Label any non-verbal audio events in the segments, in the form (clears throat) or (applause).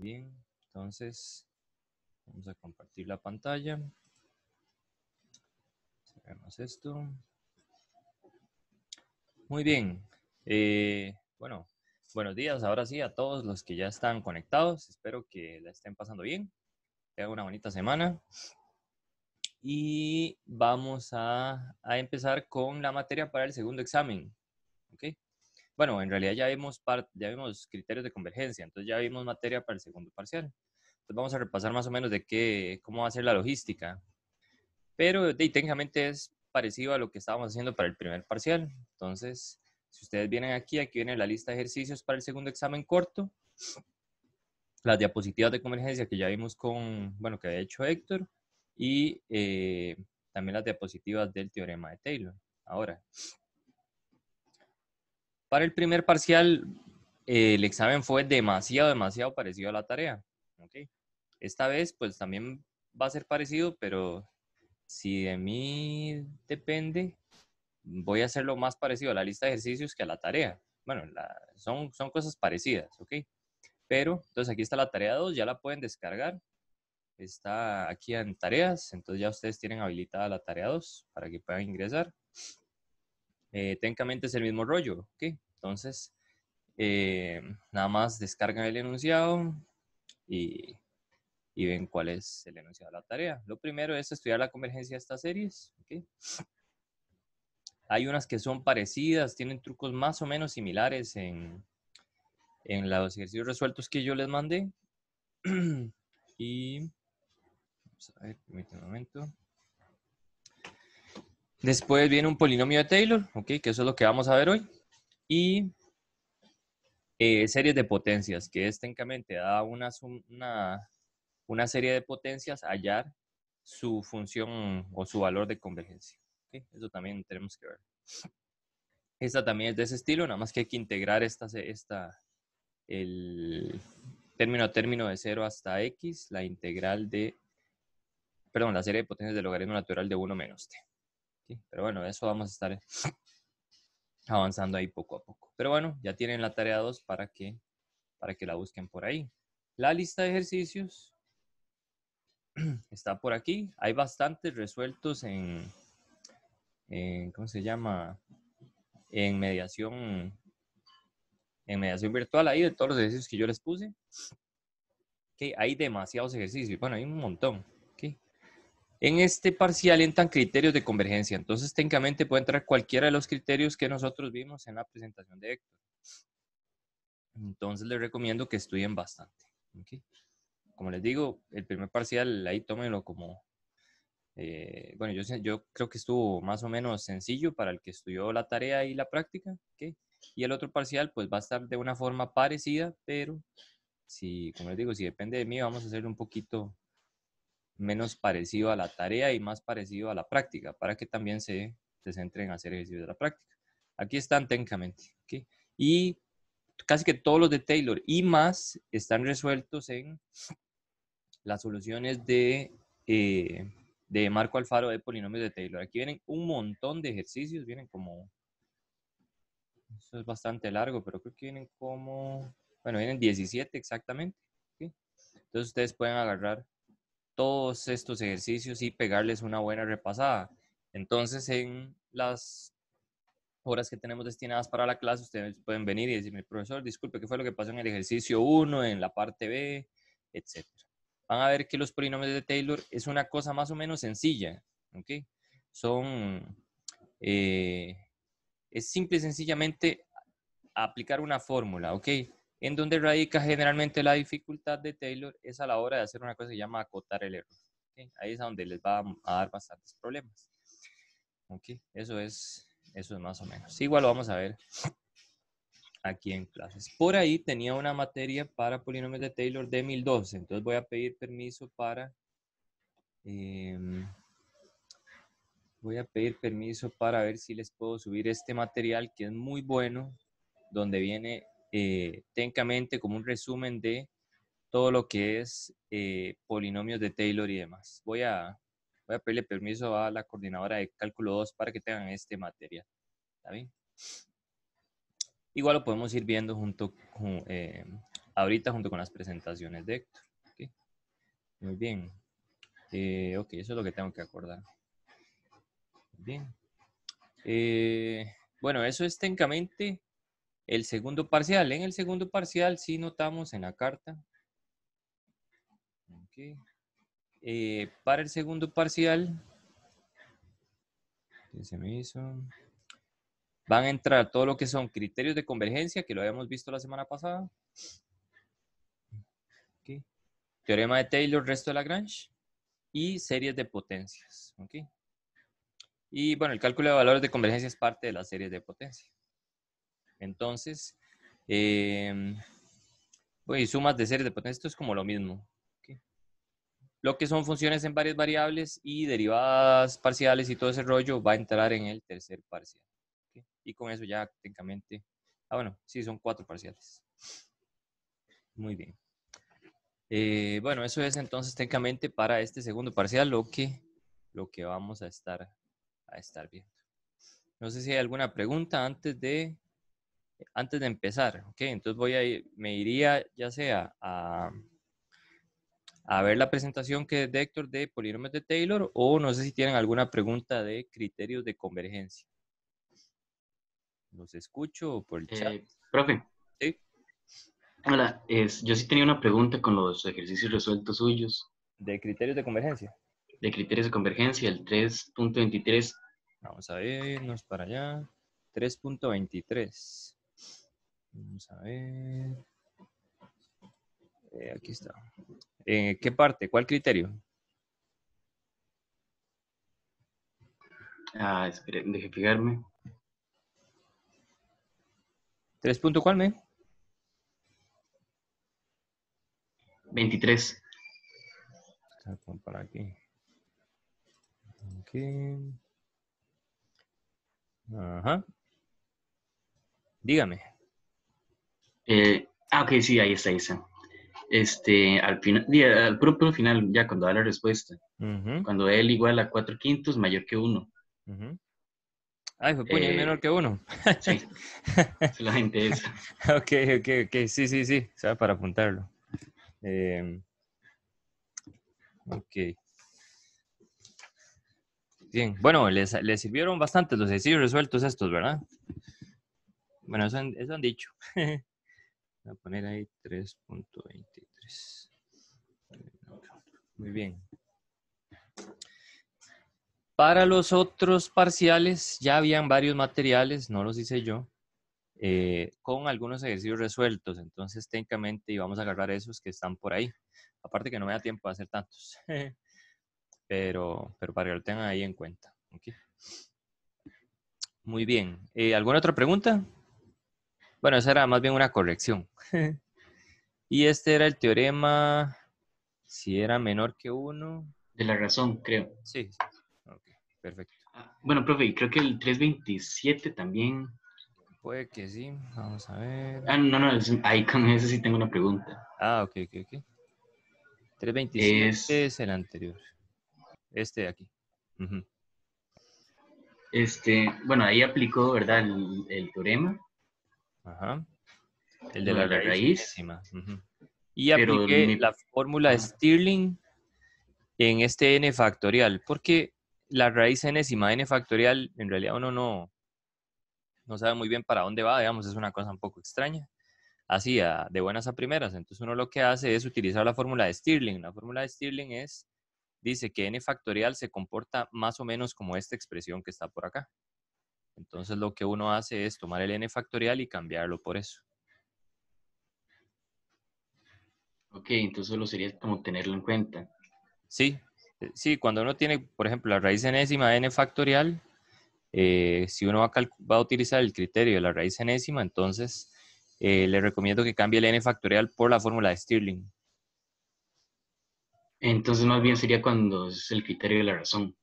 Bien, entonces vamos a compartir la pantalla. Cerramos esto. Muy bien. Eh, bueno, buenos días ahora sí a todos los que ya están conectados. Espero que la estén pasando bien. Tengan una bonita semana. Y vamos a, a empezar con la materia para el segundo examen. ¿Ok? bueno, en realidad ya vimos, ya vimos criterios de convergencia, entonces ya vimos materia para el segundo parcial. Entonces vamos a repasar más o menos de qué, cómo va a ser la logística. Pero técnicamente es parecido a lo que estábamos haciendo para el primer parcial. Entonces, si ustedes vienen aquí, aquí viene la lista de ejercicios para el segundo examen corto. Las diapositivas de convergencia que ya vimos con, bueno, que había hecho Héctor. Y eh, también las diapositivas del teorema de Taylor. Ahora, para el primer parcial, eh, el examen fue demasiado, demasiado parecido a la tarea. Esta vez, pues también va a ser parecido, pero si de mí depende, voy a hacerlo más parecido a la lista de ejercicios que a la tarea. Bueno, son, son cosas parecidas, ¿ok? Pero, entonces aquí está la tarea 2, ya la pueden descargar. Está aquí en tareas, entonces ya ustedes tienen habilitada la tarea 2 para que puedan ingresar. Eh, técnicamente es el mismo rollo, ¿ok? Entonces, eh, nada más descargan el enunciado y, ven cuál es el enunciado de la tarea. Lo primero es estudiar la convergencia de estas series. Hay unas que son parecidas, tienen trucos más o menos similares en, los ejercicios resueltos que yo les mandé. (clears throat) y vamos a ver, un momento. Después viene un polinomio de Taylor, ¿ok? que eso es lo que vamos a ver hoy. Y eh, series de potencias, que es técnicamente da una, una, una, serie de potencias hallar su función o su valor de convergencia. Eso también tenemos que ver. Esta también es de ese estilo, nada más que hay que integrar esta, esta, el término a término de 0 hasta x, la integral de, perdón, la serie de potencias del logaritmo natural de 1 menos t. Pero bueno, eso vamos a estar avanzando ahí poco a poco. Pero bueno, ya tienen la tarea 2 para que, para que la busquen por ahí. La lista de ejercicios (clears throat) está por aquí. Hay bastantes resueltos en, ¿cómo se llama? En mediación, en mediación virtual ahí de todos los ejercicios que yo les puse. hay demasiados ejercicios. Bueno, hay un montón. En este parcial entran criterios de convergencia, entonces técnicamente puede entrar cualquiera de los criterios que nosotros vimos en la presentación de Héctor. Entonces les recomiendo que estudien bastante. Como les digo, el primer parcial ahí tómenlo como... Eh, bueno, yo, yo creo que estuvo más o menos sencillo para el que estudió la tarea y la práctica. Y el otro parcial pues va a estar de una forma parecida, pero si, como les digo, si depende de mí, vamos a hacerlo un poquito menos parecido a la tarea y más parecido a la práctica, para que también se, se centren en hacer ejercicios de la práctica. Aquí están técnicamente. Y casi que todos los de Taylor y más están resueltos en las soluciones de, eh, de Marco Alfaro de polinomios de Taylor. Aquí vienen un montón de ejercicios, vienen como... Esto es bastante largo, pero creo que vienen como... Bueno, vienen 17 exactamente. Entonces ustedes pueden agarrar todos estos ejercicios y pegarles una buena repasada. Entonces, en las horas que tenemos destinadas para la clase, ustedes pueden venir y decirme, profesor, disculpe, ¿qué fue lo que pasó en el ejercicio 1, en la parte B, etcétera? Van a ver que los polinomios de Taylor es una cosa más o menos sencilla, ¿ok? Son, eh, es simple y sencillamente aplicar una fórmula, ¿ok? en donde radica generalmente la dificultad de Taylor es a la hora de hacer una cosa que se llama acotar el error. Ahí es a donde les va a, dar bastantes problemas. ¿Okay? Eso, es, eso es más o menos. Igual lo vamos a ver aquí en clases. Por ahí tenía una materia para polinomios de Taylor de 2012. entonces voy a pedir permiso para... Em, voy a pedir permiso para ver si les puedo subir este material que es muy bueno, donde viene eh, técnicamente como un resumen de todo lo que es eh, polinomios de Taylor y demás. Voy a, voy a pedirle permiso a la coordinadora de cálculo 2 para que tengan este material. ¿Está bien? Igual lo podemos ir viendo junto con, eh, ahorita junto con las presentaciones de Héctor. Muy bien. Eh, ok, eso es lo que tengo que acordar. Bien. bueno, eso es técnicamente el segundo parcial. En el segundo parcial sí notamos en la carta. Eh, para el segundo parcial, Van a entrar todo lo que son criterios de convergencia, que lo habíamos visto la semana pasada. Teorema de Taylor, resto de Lagrange. Y series de potencias. Y bueno, el cálculo de valores de convergencia es parte de las series de potencias, entonces, em, y sumas de series de potencias, esto es como lo mismo. Lo que son funciones en varias variables y derivadas parciales y todo ese rollo va a entrar en el tercer parcial. Y con eso ya técnicamente, ah bueno, sí, son cuatro parciales. Muy bien. Eh, bueno, eso es entonces técnicamente para este segundo parcial lo que, lo que vamos a estar, a estar viendo. No sé si hay alguna pregunta antes de antes de empezar, ¿ok? Entonces voy a me iría ya sea a, ver la presentación que es de Héctor de polinomios de Taylor o no sé si tienen alguna pregunta de criterios de convergencia. Los escucho por el chat. Eh, profe. Sí. Hola, yo sí tenía una pregunta con los ejercicios resueltos suyos. ¿De criterios de convergencia? De criterios de convergencia, el 3.23. Vamos a irnos para allá. 3.23. Vamos a ver. Eh, aquí está. ¿Qué parte? ¿Cuál criterio? Ah, espere, deje fijarme. ¿Tres punto cuál, me? Veintitrés. Para aquí. Aquí. Ajá. Dígame. Eh, ah, ok, sí, ahí está, esa. Este, al, final, al propio final, ya cuando da la respuesta. Cuando él igual a cuatro quintos mayor que uno. Ay, ah, fue puño, eh, menor que uno. sí, la (laughs) gente es. ok, ok, ok, sí, sí, sí, para apuntarlo. Em, ok. Bien, bueno, les, sirvieron bastante los sencillos resueltos estos, ¿verdad? Bueno, han, eso han dicho. (laughs) Voy a poner ahí 3.23. Muy bien. Para los otros parciales ya habían varios materiales, no los hice yo, eh, con algunos ejercicios resueltos. Entonces técnicamente íbamos a agarrar esos que están por ahí. Aparte que no me da tiempo de hacer tantos. (laughs) pero, pero para que lo tengan ahí en cuenta. Muy bien. Eh, ¿Alguna otra pregunta? Bueno, esa era más bien una corrección. (laughs) y este era el teorema, si era menor que uno, De la razón, creo. Sí, ok, perfecto. Ah, bueno, profe, creo que el 327 también. Puede que sí, vamos a ver. Ah, no, no, ahí con eso sí tengo una pregunta. Ah, ok, ok, ok. 327 es, el anterior. Este de aquí. Este, bueno, ahí aplicó, ¿verdad? el teorema. Ajá. El de la, raíz. Y apliqué la fórmula de Stirling en este n factorial, porque la raíz enésima n factorial, en realidad uno no, no sabe muy bien para dónde va, digamos, es una cosa un poco extraña. Así, de buenas a primeras. Entonces uno lo que hace es utilizar la fórmula de Stirling. La fórmula de Stirling es, dice que n factorial se comporta más o menos como esta expresión que está por acá. Entonces lo que uno hace es tomar el n factorial y cambiarlo por eso. Ok, entonces lo sería como tenerlo en cuenta. Sí, eh, sí, cuando uno tiene, por ejemplo, la raíz enésima de n factorial, eh, si uno va a, utilizar el criterio de la raíz enésima, entonces eh, le recomiendo que cambie el n factorial por la fórmula de Stirling. Entonces más bien sería cuando es el criterio de la razón.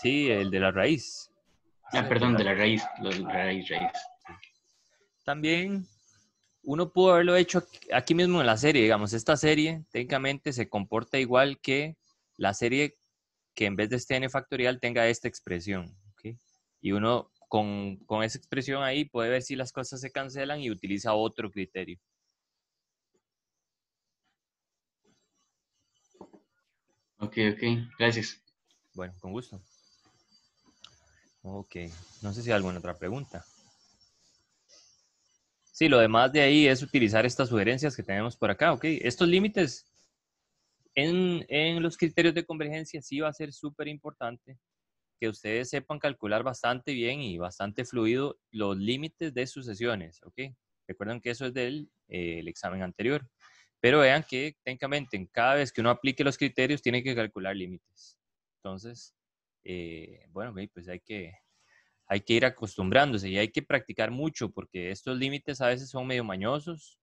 Sí, el de la raíz. Ah, perdón, de la raíz, los, raíz, También uno pudo haberlo hecho aquí mismo en la serie, digamos, esta serie técnicamente se comporta igual que la serie que en vez de este n factorial tenga esta expresión. Y uno con, con esa expresión ahí puede ver si las cosas se cancelan y utiliza otro criterio. Ok, ok, gracias. Bueno, con gusto. Ok, no sé si hay alguna otra pregunta. Sí, lo demás de ahí es utilizar estas sugerencias que tenemos por acá, ok. Estos límites en, los criterios de convergencia sí va a ser súper importante que ustedes sepan calcular bastante bien y bastante fluido los límites de sucesiones, ok. Recuerden que eso es del eh, examen anterior. Pero vean que técnicamente en cada vez que uno aplique los criterios tiene que calcular límites. Entonces, eh, bueno, pues hay que, hay que ir acostumbrándose y hay que practicar mucho porque estos límites a veces son medio mañosos.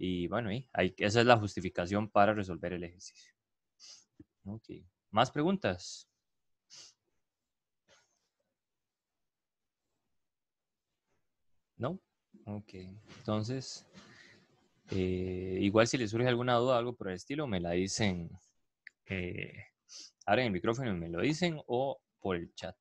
Y bueno, esa es la justificación para resolver el ejercicio. Okay. ¿Más preguntas? ¿No? Ok, entonces, eh, igual si les surge alguna duda, algo por el estilo, me la dicen eh, abren el micrófono y me lo dicen o por el chat.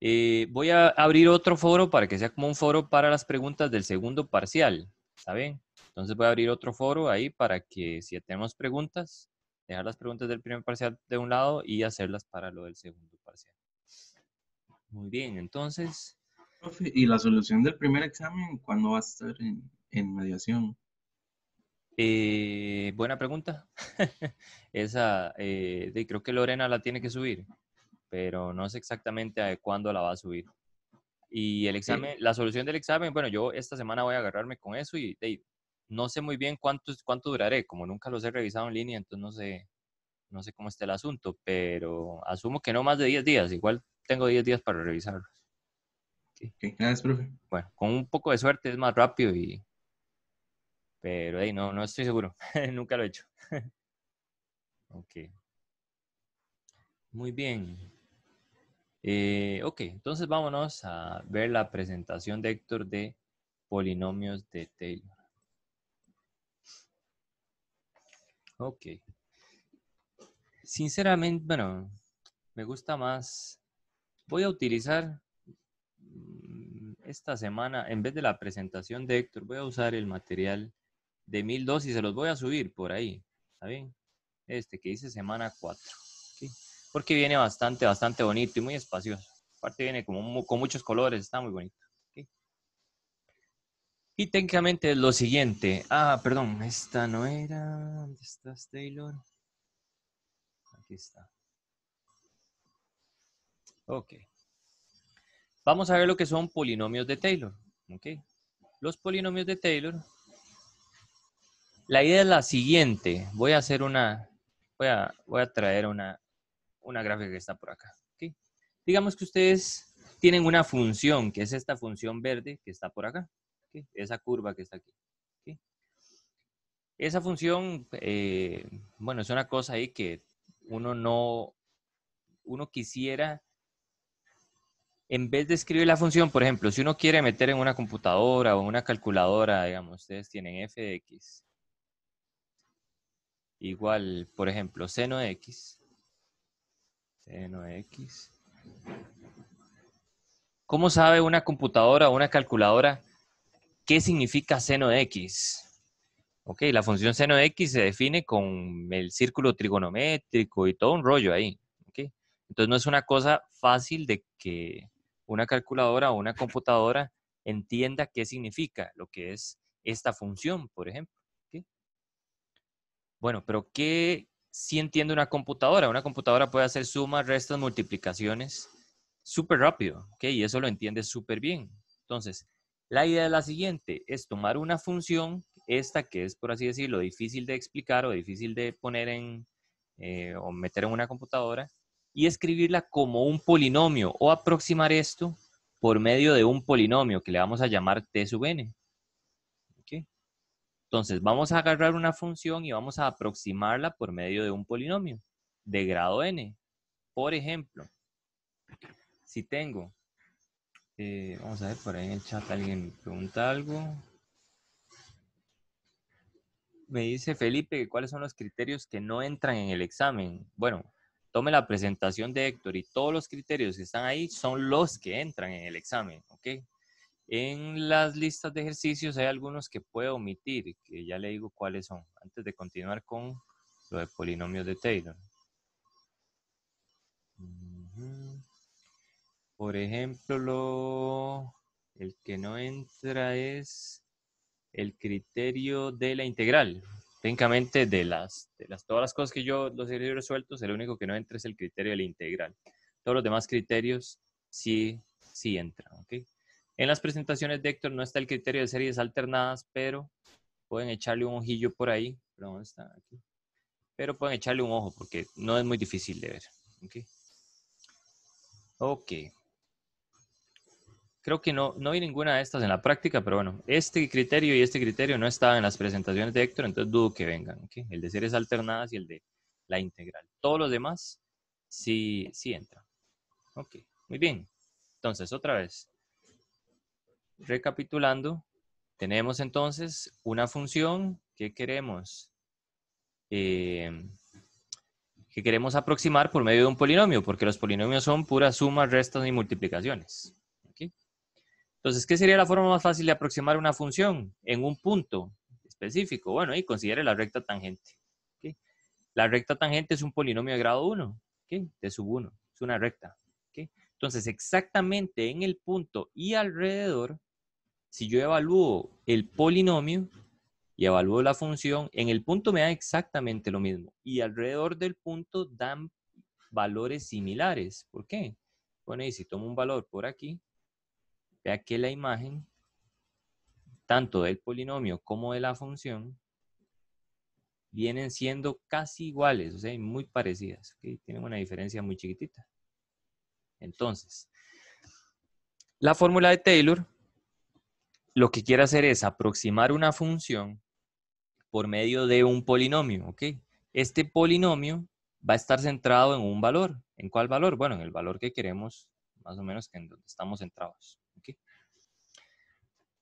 Eh, voy a abrir otro foro para que sea como un foro para las preguntas del segundo parcial, ¿está bien? Entonces voy a abrir otro foro ahí para que si tenemos preguntas, dejar las preguntas del primer parcial de un lado y hacerlas para lo del segundo parcial. Muy bien, entonces... ¿y la solución del primer examen cuándo va a estar en mediación? Eh, buena pregunta. (laughs) Esa, eh, creo que Lorena la tiene que subir, pero no sé exactamente a cuándo la va a subir. Y el examen, la solución del examen, bueno, yo esta semana voy a agarrarme con eso y no sé muy bien cuánto, cuánto duraré, como nunca los he revisado en línea, entonces no sé, no sé cómo está el asunto, pero asumo que no más de 10 días, igual tengo 10 días para revisarlos. gracias, profe. Bueno, con un poco de suerte es más rápido y pero ahí no, no estoy seguro. (laughs) Nunca lo he hecho. ok. Muy bien. Eh, ok, entonces vámonos a ver la presentación de Héctor de polinomios de Taylor. Ok. Sinceramente, bueno, me gusta más. Voy a utilizar mm, esta semana, en vez de la presentación de Héctor, voy a usar el material de mil dosis, se los voy a subir por ahí, ¿está bien? Este que dice semana 4, Porque viene bastante, bastante bonito y muy espacioso. Aparte viene como, con muchos colores, está muy bonito. Y técnicamente lo siguiente. Ah, perdón, esta no era. ¿Dónde estás, Taylor? Aquí está. Ok. Vamos a ver lo que son polinomios de Taylor. Ok. Los polinomios de Taylor la idea es la siguiente. Voy a hacer una, voy a, traer una, una gráfica que está por acá. Digamos que ustedes tienen una función, que es esta función verde que está por acá. Esa curva que está aquí. Esa función, eh, bueno, es una cosa ahí que uno no, uno quisiera en vez de escribir la función, por ejemplo, si uno quiere meter en una computadora o en una calculadora, digamos, ustedes tienen f de x igual, por ejemplo, seno de x. Seno de x. ¿Cómo sabe una computadora o una calculadora qué significa seno de x? Ok, la función seno de x se define con el círculo trigonométrico y todo un rollo ahí. Okay. Entonces no es una cosa fácil de que una calculadora o una computadora entienda qué significa lo que es esta función, por ejemplo. Bueno, pero ¿qué sí entiende una computadora? Una computadora puede hacer sumas, restas, multiplicaciones súper rápido, ¿ok? Y eso lo entiende súper bien. Entonces, la idea es la siguiente, es tomar una función, esta que es, por así decirlo, difícil de explicar o difícil de poner en, eh, o meter en una computadora, y escribirla como un polinomio o aproximar esto por medio de un polinomio que le vamos a llamar T sub n. Entonces, vamos a agarrar una función y vamos a aproximarla por medio de un polinomio de grado n. Por ejemplo, si tengo, eh, vamos a ver, por ahí en el chat alguien pregunta algo. Me dice Felipe, ¿cuáles son los criterios que no entran en el examen? Bueno, tome la presentación de Héctor y todos los criterios que están ahí son los que entran en el examen, ¿ok? En las listas de ejercicios hay algunos que puedo omitir, que ya le digo cuáles son, antes de continuar con lo de polinomios de Taylor. Por ejemplo, el que no entra es el criterio de la integral. Técnicamente, de las, las todas las cosas que yo los he resuelto, el único que no entra es el criterio de la integral. Todos los demás criterios sí, sí entran, ¿ok? En las presentaciones de Héctor no está el criterio de series alternadas, pero pueden echarle un ojillo por ahí. Pero, está? pueden echarle un ojo porque no es muy difícil de ver. Okay. Ok. Creo que no, no vi ninguna de estas en la práctica, pero bueno, este criterio y este criterio no estaban en las presentaciones de Héctor, entonces dudo que vengan. El de series alternadas y el de la integral. Todos los demás sí, sí entran. Ok, muy bien. Entonces, otra vez recapitulando, tenemos entonces una función que queremos, eh, que queremos aproximar por medio de un polinomio, porque los polinomios son puras sumas, restos y multiplicaciones. Entonces, ¿qué sería la forma más fácil de aproximar una función en un punto específico? Bueno, y considere la recta tangente. La recta tangente es un polinomio de grado 1, de sub 1, es una recta. Entonces, exactamente en el punto y alrededor si yo evalúo el polinomio y evalúo la función, en el punto me da exactamente lo mismo. Y alrededor del punto dan valores similares. ¿Por qué? Bueno, y si tomo un valor por aquí, vea que la imagen, tanto del polinomio como de la función, vienen siendo casi iguales, o sea, muy parecidas. Tienen una diferencia muy chiquitita. Entonces, la fórmula de Taylor lo que quiere hacer es aproximar una función por medio de un polinomio, Este polinomio va a estar centrado en un valor. ¿En cuál valor? Bueno, en el valor que queremos, más o menos que en donde estamos centrados.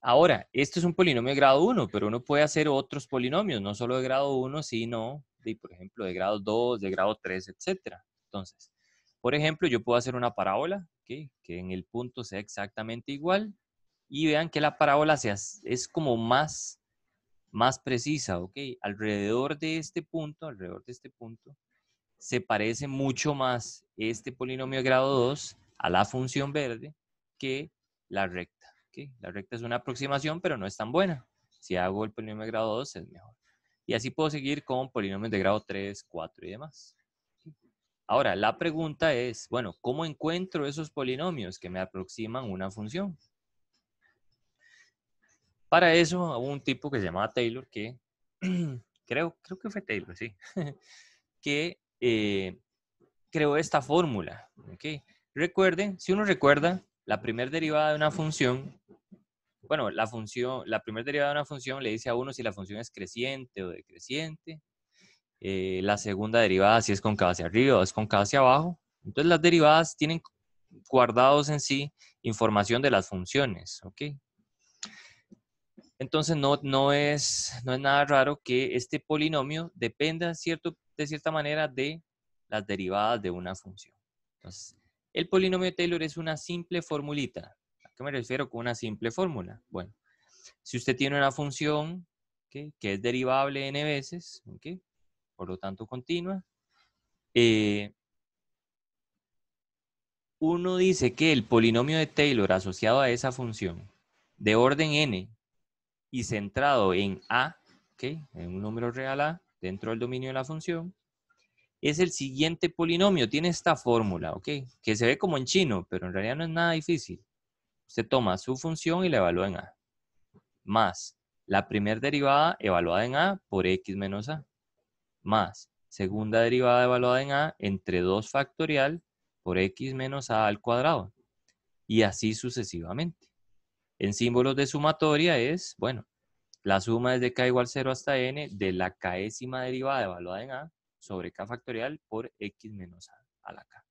Ahora, esto es un polinomio de grado 1, pero uno puede hacer otros polinomios, no solo de grado 1, sino, de, por ejemplo, de grado 2, de grado 3, etc. Entonces, por ejemplo, yo puedo hacer una parábola, que en el punto sea exactamente igual, y vean que la parábola se es como más, más precisa, ¿ok? Alrededor de este punto, alrededor de este punto, se parece mucho más este polinomio de grado 2 a la función verde que la recta. La recta es una aproximación, pero no es tan buena. Si hago el polinomio de grado 2 es mejor. Y así puedo seguir con polinomios de grado 3, 4 y demás. Ahora, la pregunta es, bueno, ¿cómo encuentro esos polinomios que me aproximan una función? Para eso hubo un tipo que se llamaba Taylor que, (clears throat) creo, creo que fue Taylor, sí, (laughs) que eh, creó esta fórmula. ¿okay? Recuerden, si uno recuerda, la primera derivada de una función, bueno, la función, la primera derivada de una función le dice a uno si la función es creciente o decreciente. Eh, la segunda derivada si es concava hacia arriba o es concava hacia abajo. Entonces las derivadas tienen guardados en sí información de las funciones, ¿ok? Entonces no, no, es, es nada raro que este polinomio dependa cierto, de cierta manera de las derivadas de una función. el polinomio de Taylor es una simple formulita. ¿A qué me refiero con una simple fórmula? Bueno, si usted tiene una función que es derivable n veces, por lo tanto continua, eh, uno dice que el polinomio de Taylor asociado a esa función de orden n y centrado en A, ¿okay? en un número real A, dentro del dominio de la función, es el siguiente polinomio. Tiene esta fórmula, ¿ok? Que se ve como en chino, pero en realidad no es nada difícil. Usted toma su función y la evalúa en A. Más la primera derivada evaluada en A por X menos A. Más segunda derivada evaluada en A entre 2 factorial por X menos A al cuadrado. Y así sucesivamente. En símbolos de sumatoria es, bueno, la suma desde k igual 0 hasta n de la késima derivada evaluada en a sobre k factorial por x menos a a la k.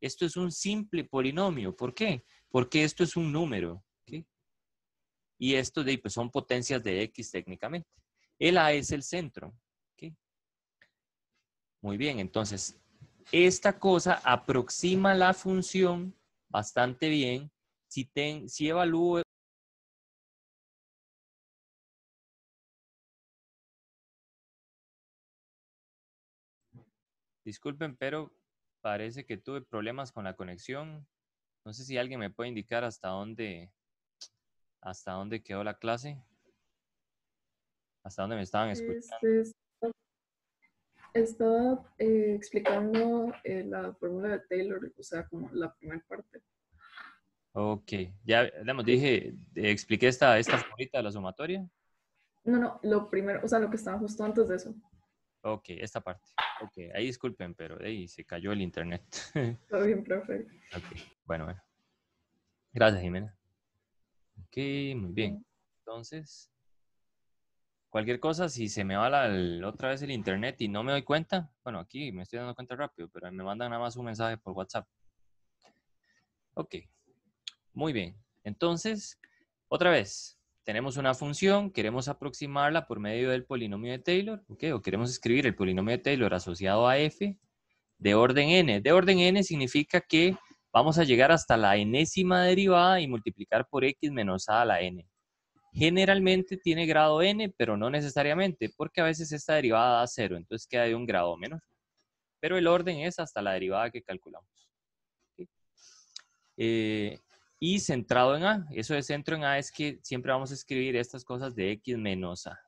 Esto es un simple polinomio. ¿Por qué? Porque esto es un número. Y esto de, pues, son potencias de x técnicamente. El a es el centro. Muy bien, entonces, esta cosa aproxima la función bastante bien si, ten, si evalúo Disculpen, pero parece que tuve problemas con la conexión. No sé si alguien me puede indicar hasta dónde, hasta dónde quedó la clase. Hasta dónde me estaban escuchando. Este, estaba eh, explicando eh, la fórmula de Taylor, o sea, como la primera parte. Ok, ya, digamos, dije, eh, expliqué esta, esta de la sumatoria. No, no, lo primero, o sea, lo que estaba justo antes de eso. Ok, esta parte. Ok, ahí disculpen, pero ahí se cayó el internet. Está (laughs) bien, profe. Ok, Bueno, bueno. Gracias, Jimena. Ok, muy bien. Entonces, cualquier cosa, si se me va la, otra vez el internet y no me doy cuenta, bueno, aquí me estoy dando cuenta rápido, pero me mandan nada más un mensaje por WhatsApp. Ok, muy bien. Entonces, otra vez, tenemos una función, queremos aproximarla por medio del polinomio de Taylor, o queremos escribir el polinomio de Taylor asociado a f de orden n. De orden n significa que vamos a llegar hasta la enésima derivada y multiplicar por x menos a la n. Generalmente tiene grado n, pero no necesariamente, porque a veces esta derivada da cero, entonces queda de un grado menos. Pero el orden es hasta la derivada que calculamos. Eh, y centrado en A. Eso de centro en A es que siempre vamos a escribir estas cosas de X menos A.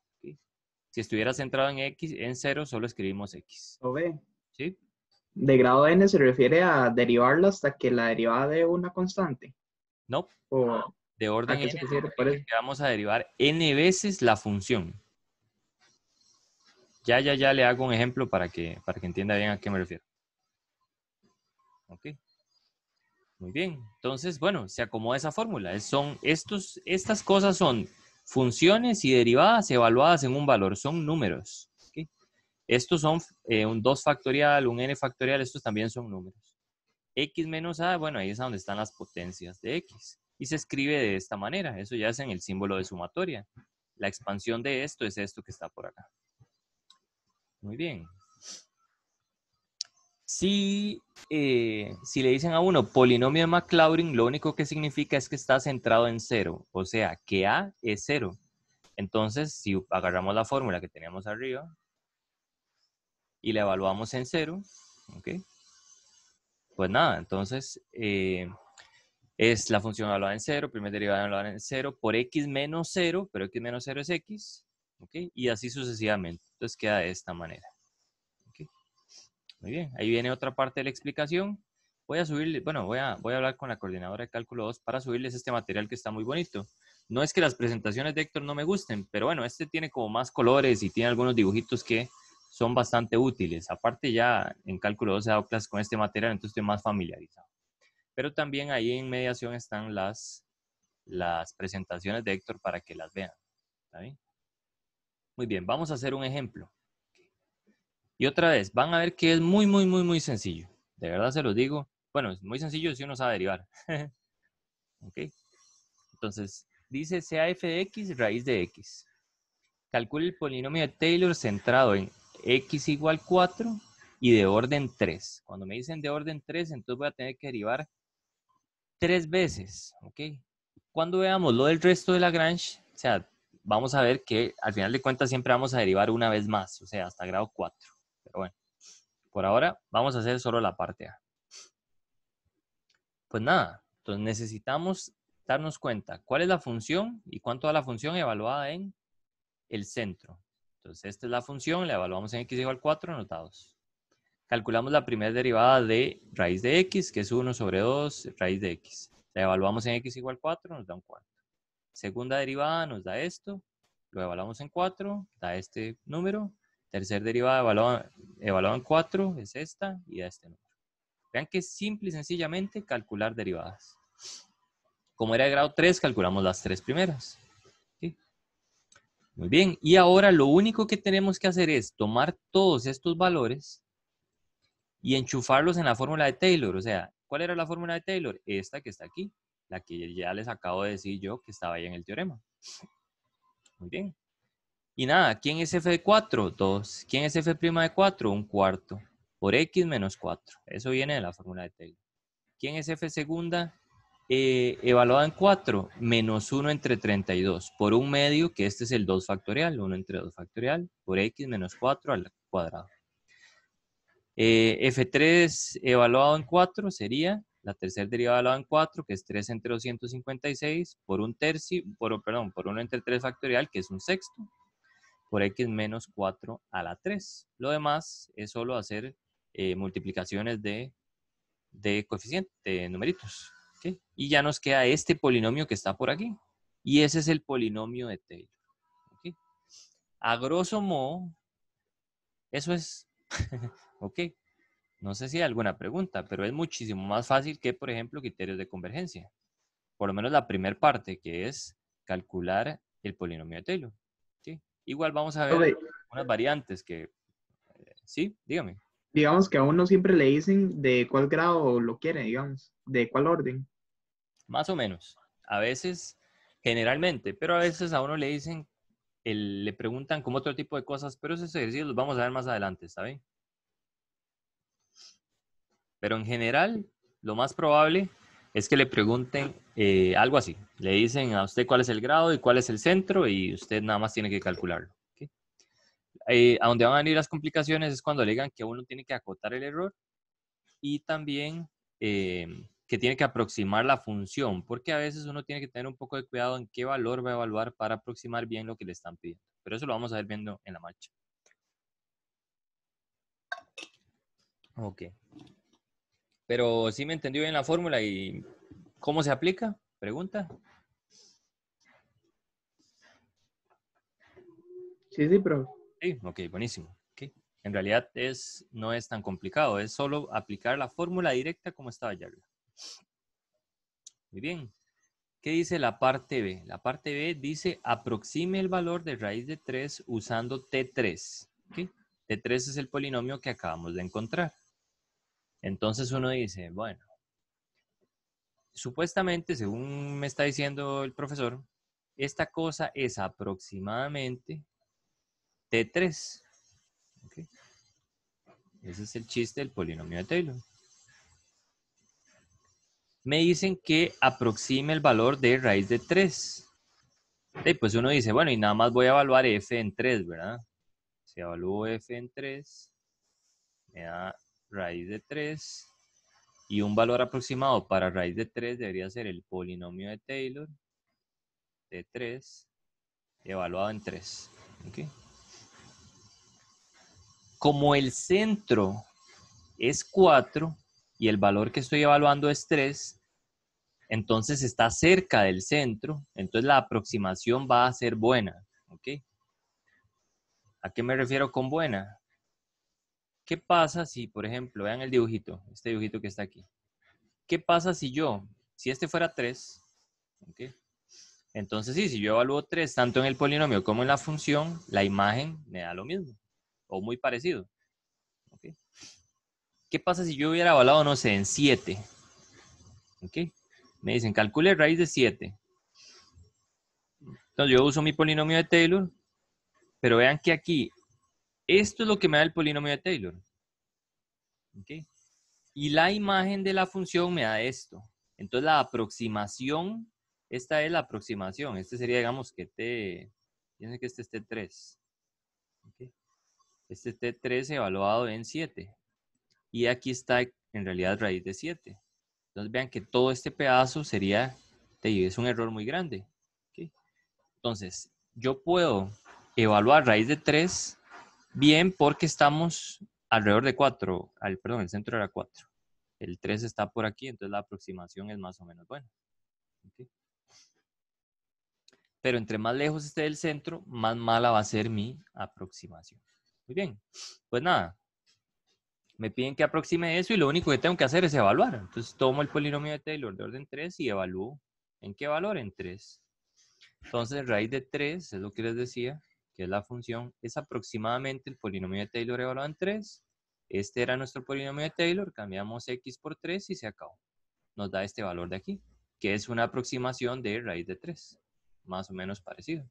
Si estuviera centrado en X, en 0 solo escribimos X. O B. ¿Sí? De grado n se refiere a derivarlo hasta que la derivada de una constante. No. de orden n, vamos a derivar n veces la función. Ya, ya, ya le hago un ejemplo para que, para que entienda bien a qué me refiero. Ok. Muy bien. Entonces, bueno, se acomoda esa fórmula. Son estos, estas cosas son funciones y derivadas evaluadas en un valor, son números. Estos son eh, un 2 factorial, un n factorial, estos también son números. x menos a, bueno, ahí es donde están las potencias de x. Y se escribe de esta manera, eso ya es en el símbolo de sumatoria. La expansión de esto es esto que está por acá. Muy bien, eh, si, le dicen a uno polinomio de Maclaurin, lo único que significa es que está centrado en cero, o sea, que A es cero. Entonces, si agarramos la fórmula que teníamos arriba y la evaluamos en cero, ¿ok? Pues nada, entonces eh, es la función evaluada en cero, primer derivada evaluada en cero, por x menos cero, pero x menos cero es x, Y así sucesivamente. Entonces queda de esta manera. Muy bien, ahí viene otra parte de la explicación. Voy a subirle, bueno, voy a, voy a hablar con la coordinadora de cálculo 2 para subirles este material que está muy bonito. No es que las presentaciones de Héctor no me gusten, pero bueno, este tiene como más colores y tiene algunos dibujitos que son bastante útiles. Aparte ya en cálculo 2 he dado clases con este material, entonces estoy más familiarizado. Pero también ahí en mediación están las, las presentaciones de Héctor para que las vean. Muy bien, vamos a hacer un ejemplo. Y otra vez, van a ver que es muy, muy, muy, muy sencillo. De verdad se los digo. Bueno, es muy sencillo si uno sabe derivar. (laughs) ¿Ok? Entonces, dice sea f de x raíz de x. Calcule el polinomio de Taylor centrado en x igual 4 y de orden 3. Cuando me dicen de orden 3, entonces voy a tener que derivar tres veces, ¿ok? Cuando veamos lo del resto de Lagrange, o sea, vamos a ver que al final de cuentas siempre vamos a derivar una vez más, o sea, hasta grado 4. Pero bueno, por ahora vamos a hacer solo la parte A. Pues nada, entonces necesitamos darnos cuenta cuál es la función y cuánto da la función evaluada en el centro. Entonces esta es la función, la evaluamos en x igual 4, anotados. Calculamos la primera derivada de raíz de x, que es 1 sobre 2, raíz de x. La evaluamos en x igual 4, nos da un 4. Segunda derivada nos da esto, lo evaluamos en 4, da este número, Tercer derivada evaluada, en 4 es esta y este número. Vean que es simple y sencillamente calcular derivadas. Como era de grado 3, calculamos las tres primeras. Muy bien, y ahora lo único que tenemos que hacer es tomar todos estos valores y enchufarlos en la fórmula de Taylor. O sea, ¿cuál era la fórmula de Taylor? Esta que está aquí, la que ya les acabo de decir yo que estaba ahí en el teorema. Muy bien. Y nada, ¿quién es f de 4? 2. ¿Quién es f' de 4? Un cuarto. Por x menos 4. Eso viene de la fórmula de Taylor. ¿Quién es f segunda? Eh, evaluada en 4, menos 1 entre 32, por un medio, que este es el 2 factorial, 1 entre 2 factorial, por x menos 4 al cuadrado. Eh, F3 evaluado en 4 sería la tercera derivada evaluada en 4, que es 3 entre 256, por un tercio, por, perdón, por 1 entre 3 factorial, que es un sexto, por x menos 4 a la 3. Lo demás es solo hacer eh, multiplicaciones de, de coeficientes, de numeritos. Y ya nos queda este polinomio que está por aquí. Y ese es el polinomio de Taylor. A grosso modo, eso es. (laughs) ok. No sé si hay alguna pregunta, pero es muchísimo más fácil que, por ejemplo, criterios de convergencia. Por lo menos la primera parte, que es calcular el polinomio de Taylor. Igual vamos a ver unas variantes que... Eh, sí, dígame. Digamos que a uno siempre le dicen de cuál grado lo quiere, digamos, de cuál orden. Más o menos. A veces, generalmente, pero a veces a uno le dicen, le preguntan como otro tipo de cosas, pero esos ejercicios los vamos a ver más adelante, ¿está Pero en general, lo más probable es que le pregunten eh, algo así. Le dicen a usted cuál es el grado y cuál es el centro y usted nada más tiene que calcularlo. Eh, a donde van a venir las complicaciones es cuando le digan que uno tiene que acotar el error y también eh, que tiene que aproximar la función, porque a veces uno tiene que tener un poco de cuidado en qué valor va a evaluar para aproximar bien lo que le están pidiendo. Pero eso lo vamos a ir viendo en la marcha. Ok. Pero sí me entendió bien la fórmula y cómo se aplica, pregunta. Sí, sí, pero... Sí, ok, buenísimo. En realidad es, no es tan complicado, es solo aplicar la fórmula directa como estaba ya. Muy bien. ¿Qué dice la parte B? La parte B dice aproxime el valor de raíz de 3 usando T3. t T3 es el polinomio que acabamos de encontrar. Entonces uno dice, bueno, supuestamente, según me está diciendo el profesor, esta cosa es aproximadamente T3. Ese es el chiste del polinomio de Taylor. Me dicen que aproxime el valor de raíz de 3. Y pues uno dice, bueno, y nada más voy a evaluar f en 3, ¿verdad? Si evalúo f en 3, me da raíz de 3 y un valor aproximado para raíz de 3 debería ser el polinomio de Taylor de 3 evaluado en 3. Como el centro es 4 y el valor que estoy evaluando es 3, entonces está cerca del centro, entonces la aproximación va a ser buena. ¿okay? ¿A qué me refiero con buena? ¿Qué pasa si, por ejemplo, vean el dibujito, este dibujito que está aquí? ¿Qué pasa si yo, si este fuera 3, entonces sí, si yo evalúo 3 tanto en el polinomio como en la función, la imagen me da lo mismo o muy parecido. ¿Qué pasa si yo hubiera evaluado, no sé, en 7? Me dicen, calcule raíz de 7. Entonces yo uso mi polinomio de Taylor, pero vean que aquí esto es lo que me da el polinomio de Taylor. ¿Okay? Y la imagen de la función me da esto. Entonces la aproximación, esta es la aproximación. Este sería, digamos, que T, fíjense que este es T3. ¿Okay? Este es T3 evaluado en 7. Y aquí está en realidad raíz de 7. Entonces vean que todo este pedazo sería, es un error muy grande. Entonces, yo puedo evaluar raíz de 3 Bien, porque estamos alrededor de 4, al, perdón, el centro era 4. El 3 está por aquí, entonces la aproximación es más o menos buena. Pero entre más lejos esté del centro, más mala va a ser mi aproximación. Muy bien, pues nada. Me piden que aproxime eso y lo único que tengo que hacer es evaluar. Entonces tomo el polinomio de Taylor de orden 3 y evalúo. ¿En qué valor? En 3. Entonces raíz de 3, es lo que les decía, que es la función, es aproximadamente el polinomio de Taylor evaluado en 3. Este era nuestro polinomio de Taylor, cambiamos x por 3 y se acabó. Nos da este valor de aquí, que es una aproximación de raíz de 3, más o menos parecido.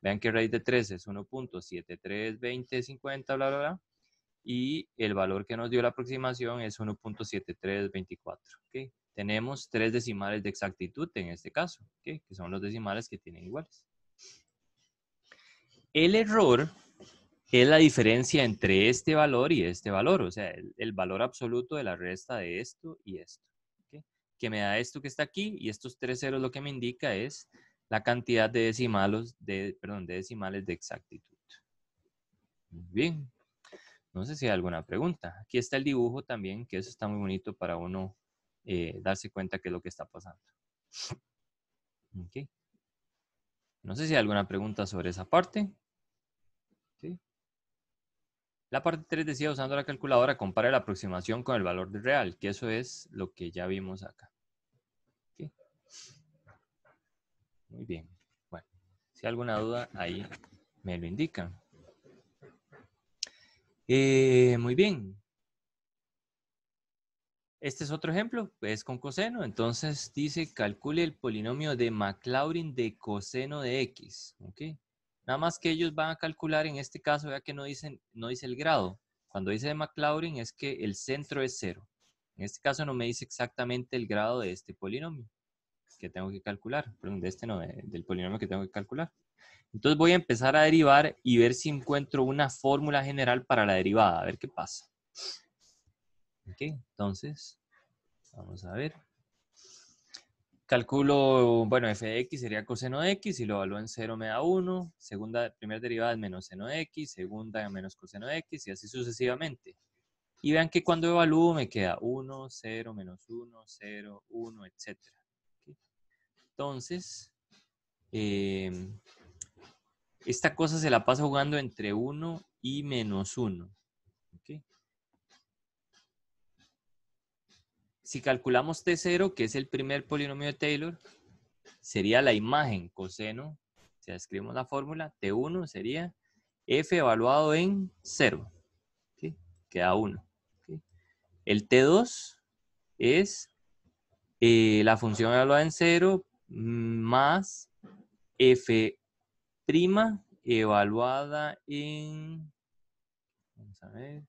Vean que raíz de 3 es 1.732050, bla, bla, bla. Y el valor que nos dio la aproximación es 1.7324. ¿okay? Tenemos tres decimales de exactitud en este caso, que son los decimales que tienen iguales. El error es la diferencia entre este valor y este valor, o sea, el, valor absoluto de la resta de esto y esto, que me da esto que está aquí y estos tres ceros lo que me indica es la cantidad de decimales de, decimales de exactitud. Bien, no sé si hay alguna pregunta. Aquí está el dibujo también, que eso está muy bonito para uno eh, darse cuenta qué es lo que está pasando. Okay. No sé si hay alguna pregunta sobre esa parte. La parte 3 decía, usando la calculadora, compara la aproximación con el valor real, que eso es lo que ya vimos acá. Muy bien. Bueno, si hay alguna duda, ahí me lo indican. Eh, muy bien. Este es otro ejemplo, es con coseno. Entonces dice, calcule el polinomio de Maclaurin de coseno de x. ¿Okay? Nada más que ellos van a calcular, en este caso, ya que no, dicen, no dice el grado. Cuando dice de Maclaurin es que el centro es cero. En este caso no me dice exactamente el grado de este polinomio que tengo que calcular. Perdón, de este no, del polinomio que tengo que calcular. Entonces voy a empezar a derivar y ver si encuentro una fórmula general para la derivada. A ver qué pasa. Ok, entonces, vamos a ver. Calculo, bueno, f de x sería coseno de x, y lo evalúo en 0 me da 1, segunda, primera derivada es menos seno de x, segunda menos coseno de x y así sucesivamente. Y vean que cuando evalúo me queda 1, 0, menos 1, 0, 1, etc. Entonces, em, esta cosa se la pasa jugando entre 1 y menos 1. si calculamos T0, que es el primer polinomio de Taylor, sería la imagen coseno, si escribimos la fórmula, T1 sería F evaluado en 0, queda 1. El T2 es eh, la función evaluada en 0 más F' evaluada en... Vamos a ver.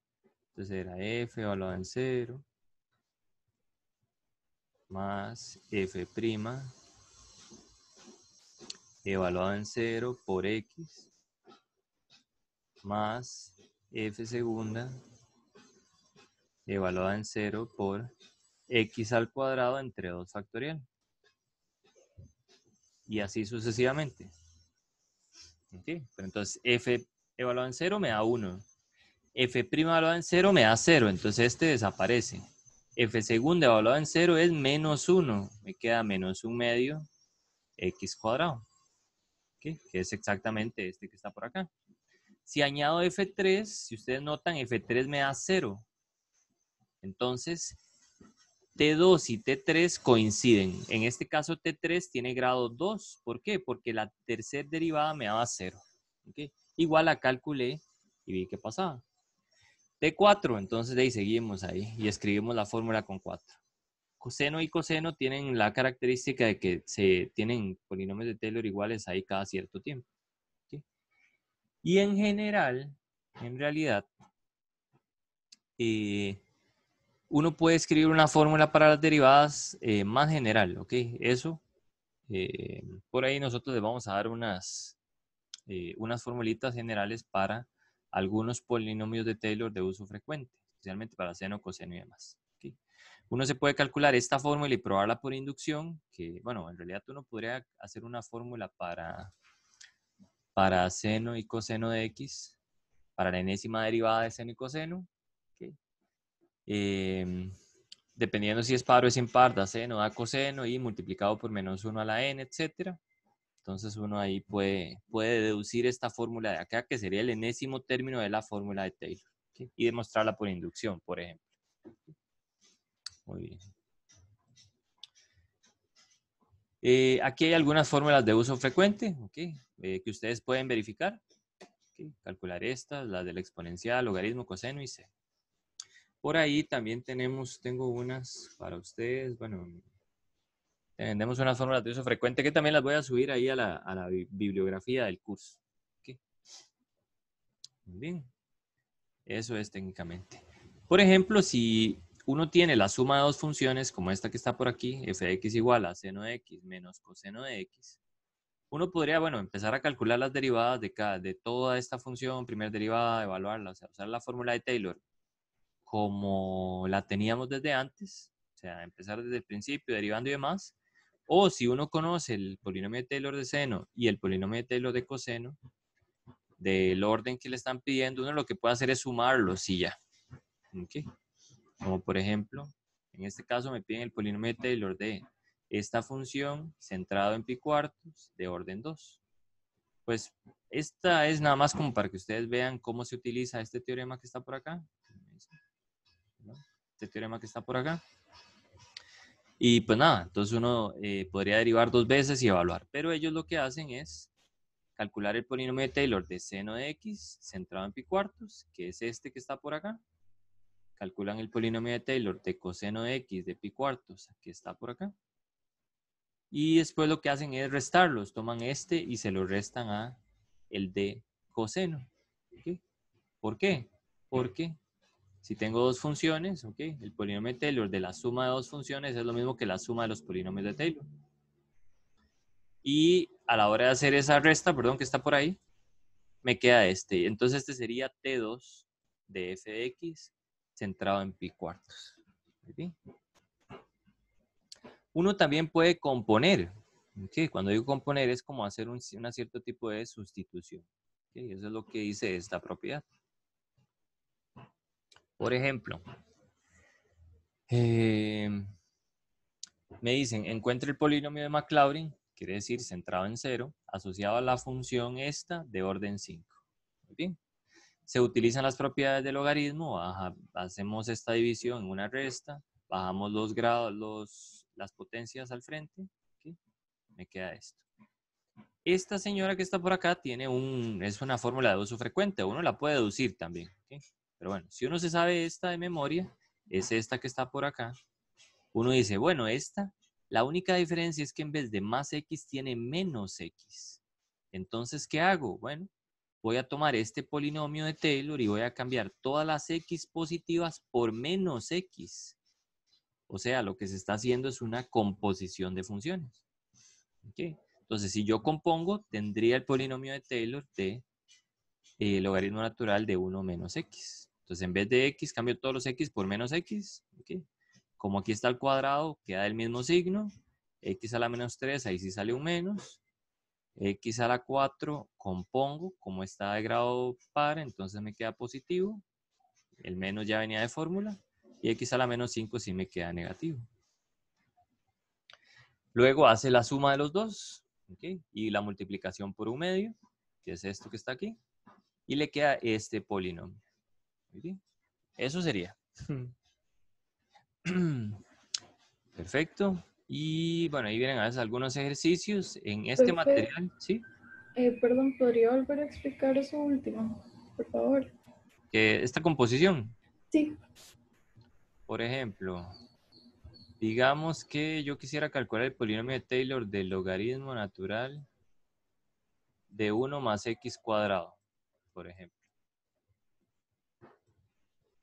Entonces era F evaluada en 0 más f' evaluado en 0 por x más f segunda evaluada en 0 por x al cuadrado entre 2 factorial. Y así sucesivamente. ¿Okay? Pero entonces f evaluado en 0 me da 1. f' evaluado en 0 me da 0. Entonces este desaparece f segunda evaluado en 0 es menos 1. Me queda menos 1 medio x cuadrado. ¿okay? Que es exactamente este que está por acá. Si añado f3, si ustedes notan, f3 me da 0. Entonces, T2 y T3 coinciden. En este caso, T3 tiene grado 2. ¿Por qué? Porque la tercera derivada me daba 0. ¿okay? Igual la calculé y vi qué pasaba de 4. Entonces ahí seguimos ahí y escribimos la fórmula con 4. Coseno y coseno tienen la característica de que se tienen polinomios de Taylor iguales ahí cada cierto tiempo. Y en general, en realidad, eh, uno puede escribir una fórmula para las derivadas eh, más general, ¿ok? Eso, eh, por ahí nosotros le vamos a dar unas, unas formulitas generales para algunos polinomios de Taylor de uso frecuente, especialmente para seno, coseno y demás. Uno se puede calcular esta fórmula y probarla por inducción, que, bueno, en realidad uno podría hacer una fórmula para, para seno y coseno de x, para la enésima derivada de seno y coseno. Em, dependiendo si es par o es impar, da seno, da coseno y multiplicado por menos 1 a la n, etcétera. Entonces uno ahí puede, puede deducir esta fórmula de acá, que sería el enésimo término de la fórmula de Taylor, y demostrarla por inducción, por ejemplo. Muy bien. Eh, aquí hay algunas fórmulas de uso frecuente eh, que ustedes pueden verificar. ¿okay? Calcular estas, las la exponencial, logaritmo, coseno y c. Por ahí también tenemos, tengo unas para ustedes. Bueno, vendemos eh, una fórmula de uso frecuente que también las voy a subir ahí a la, bibliografía del curso. Muy bien. Eso es técnicamente. Por ejemplo, si uno tiene la suma de dos funciones, como esta que está por aquí, f de x igual a seno de x menos coseno de x, uno podría, bueno, empezar a calcular las derivadas de, cada, de toda esta función, primer derivada, evaluarla, o sea, usar la fórmula de Taylor como la teníamos desde antes, o sea, empezar desde el principio, derivando y demás, o si uno conoce el polinomio de Taylor de seno y el polinomio de Taylor de coseno, del orden que le están pidiendo, uno lo que puede hacer es sumarlos y ya. Como por ejemplo, en este caso me piden el polinomio de Taylor de esta función centrado en pi cuartos de orden 2. Pues esta es nada más como para que ustedes vean cómo se utiliza este teorema que está por acá. Este teorema que está por acá. Y pues nada, entonces uno eh, podría derivar dos veces y evaluar. Pero ellos lo que hacen es calcular el polinomio de Taylor de seno de x centrado en pi cuartos, que es este que está por acá. Calculan el polinomio de Taylor de coseno de x de pi cuartos, que está por acá. Y después lo que hacen es restarlos. Toman este y se lo restan a el de coseno. ¿Okay? ¿Por qué? Porque si tengo dos funciones, ok, el polinomio de Taylor de la suma de dos funciones es lo mismo que la suma de los polinomios de Taylor. Y a la hora de hacer esa resta, perdón, que está por ahí, me queda este. Entonces este sería T2 de f x centrado en pi cuartos. Uno también puede componer. ¿Okay? Cuando digo componer es como hacer un, cierto tipo de sustitución. Eso es lo que dice esta propiedad. Por ejemplo, em, me dicen, encuentre el polinomio de Maclaurin, quiere decir centrado en cero, asociado a la función esta de orden 5. Se utilizan las propiedades del logaritmo, hacemos esta división en una resta, bajamos los grados, las potencias al frente, me queda esto. Esta señora que está por acá tiene un, es una fórmula de uso frecuente, uno la puede deducir también. Pero bueno, si uno se sabe esta de memoria, es esta que está por acá. Uno dice, bueno, esta, la única diferencia es que en vez de más x tiene menos x. Entonces, ¿qué hago? Bueno, voy a tomar este polinomio de Taylor y voy a cambiar todas las x positivas por menos x. O sea, lo que se está haciendo es una composición de funciones. Entonces, si yo compongo, tendría el polinomio de Taylor de eh, logaritmo natural de 1 menos x. Entonces, en vez de x, cambio todos los x por menos x. Como aquí está el cuadrado, queda el mismo signo. x a la menos 3, ahí sí sale un menos. x a la 4, compongo. Como está de grado par, entonces me queda positivo. El menos ya venía de fórmula. Y x a la menos 5 sí me queda negativo. Luego hace la suma de los dos. Y la multiplicación por un medio, que es esto que está aquí. Y le queda este polinomio. Eso sería. (laughs) Perfecto. Y bueno, ahí vienen a algunos ejercicios en este material, ¿sí? Eh, perdón, ¿podría volver a explicar eso último, por favor? ¿Esta composición? Sí. Por ejemplo, digamos que yo quisiera calcular el polinomio de Taylor del logaritmo natural de 1 más x cuadrado, por ejemplo.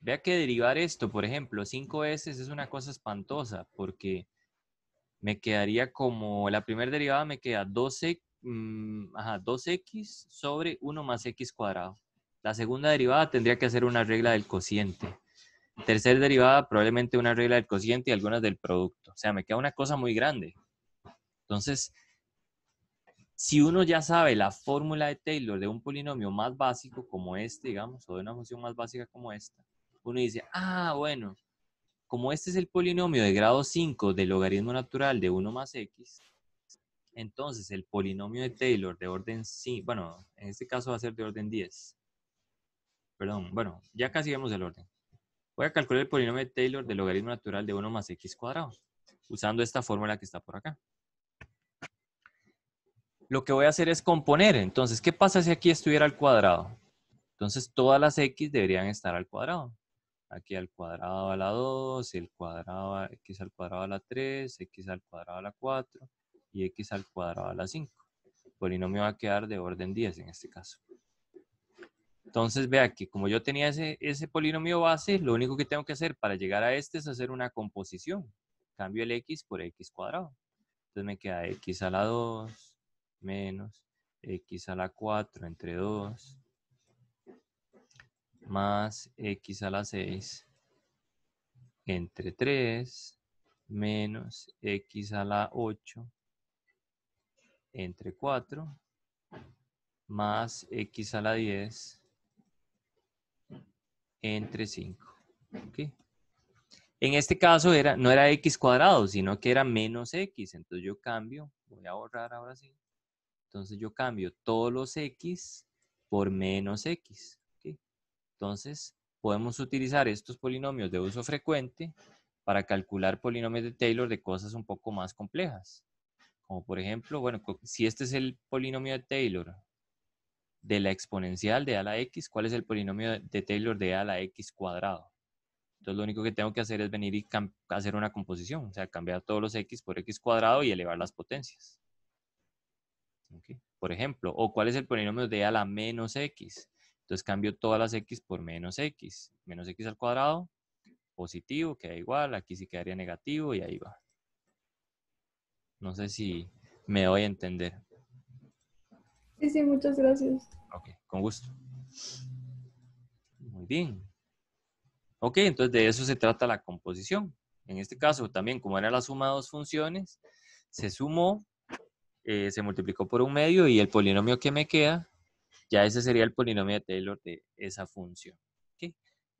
Vea que derivar esto, por ejemplo, 5s es una cosa espantosa porque me quedaría como la primera derivada me queda 2x, 2x mm, sobre 1 más x cuadrado. La segunda derivada tendría que ser una regla del cociente. Tercera derivada probablemente una regla del cociente y algunas del producto. O sea, me queda una cosa muy grande. Entonces, si uno ya sabe la fórmula de Taylor de un polinomio más básico como este, digamos, o de una función más básica como esta, uno dice, ah, bueno, como este es el polinomio de grado 5 del logaritmo natural de 1 más x, entonces el polinomio de Taylor de orden 5, bueno, en este caso va a ser de orden 10. Perdón, bueno, ya casi vemos el orden. Voy a calcular el polinomio de Taylor del logaritmo natural de 1 más x cuadrado, usando esta fórmula que está por acá lo que voy a hacer es componer. Entonces, ¿qué pasa si aquí estuviera al cuadrado? Entonces, todas las x deberían estar al cuadrado aquí al cuadrado a la 2, el cuadrado x al cuadrado a la 3, x al cuadrado a la 4 y x al cuadrado a la 5. El polinomio va a quedar de orden 10 en este caso. Entonces vea que como yo tenía ese, ese polinomio base, lo único que tengo que hacer para llegar a este es hacer una composición. Cambio el x por x cuadrado. Entonces me queda x a la 2 menos x a la 4 entre 2 más x a la 6 entre 3 menos x a la 8 entre 4 más x a la 10 entre 5. ¿Okay? En este caso era, no era x cuadrado, sino que era menos x. Entonces yo cambio, voy a borrar ahora sí. Entonces yo cambio todos los x por menos x. Entonces, podemos utilizar estos polinomios de uso frecuente para calcular polinomios de Taylor de cosas un poco más complejas. Como por ejemplo, bueno, si este es el polinomio de Taylor de la exponencial de a la x, ¿cuál es el polinomio de Taylor de a la x cuadrado? Entonces lo único que tengo que hacer es venir y hacer una composición, o sea, cambiar todos los x por x cuadrado y elevar las potencias. Por ejemplo, o cuál es el polinomio de a la menos x. Entonces cambio todas las x por menos x. Menos x al cuadrado, positivo, queda igual. Aquí sí quedaría negativo y ahí va. No sé si me doy a entender. Sí, sí, muchas gracias. Ok, con gusto. Muy bien. Ok, entonces de eso se trata la composición. En este caso también, como era la suma de dos funciones, se sumó, eh, se multiplicó por un medio y el polinomio que me queda ya ese sería el polinomio de Taylor de esa función.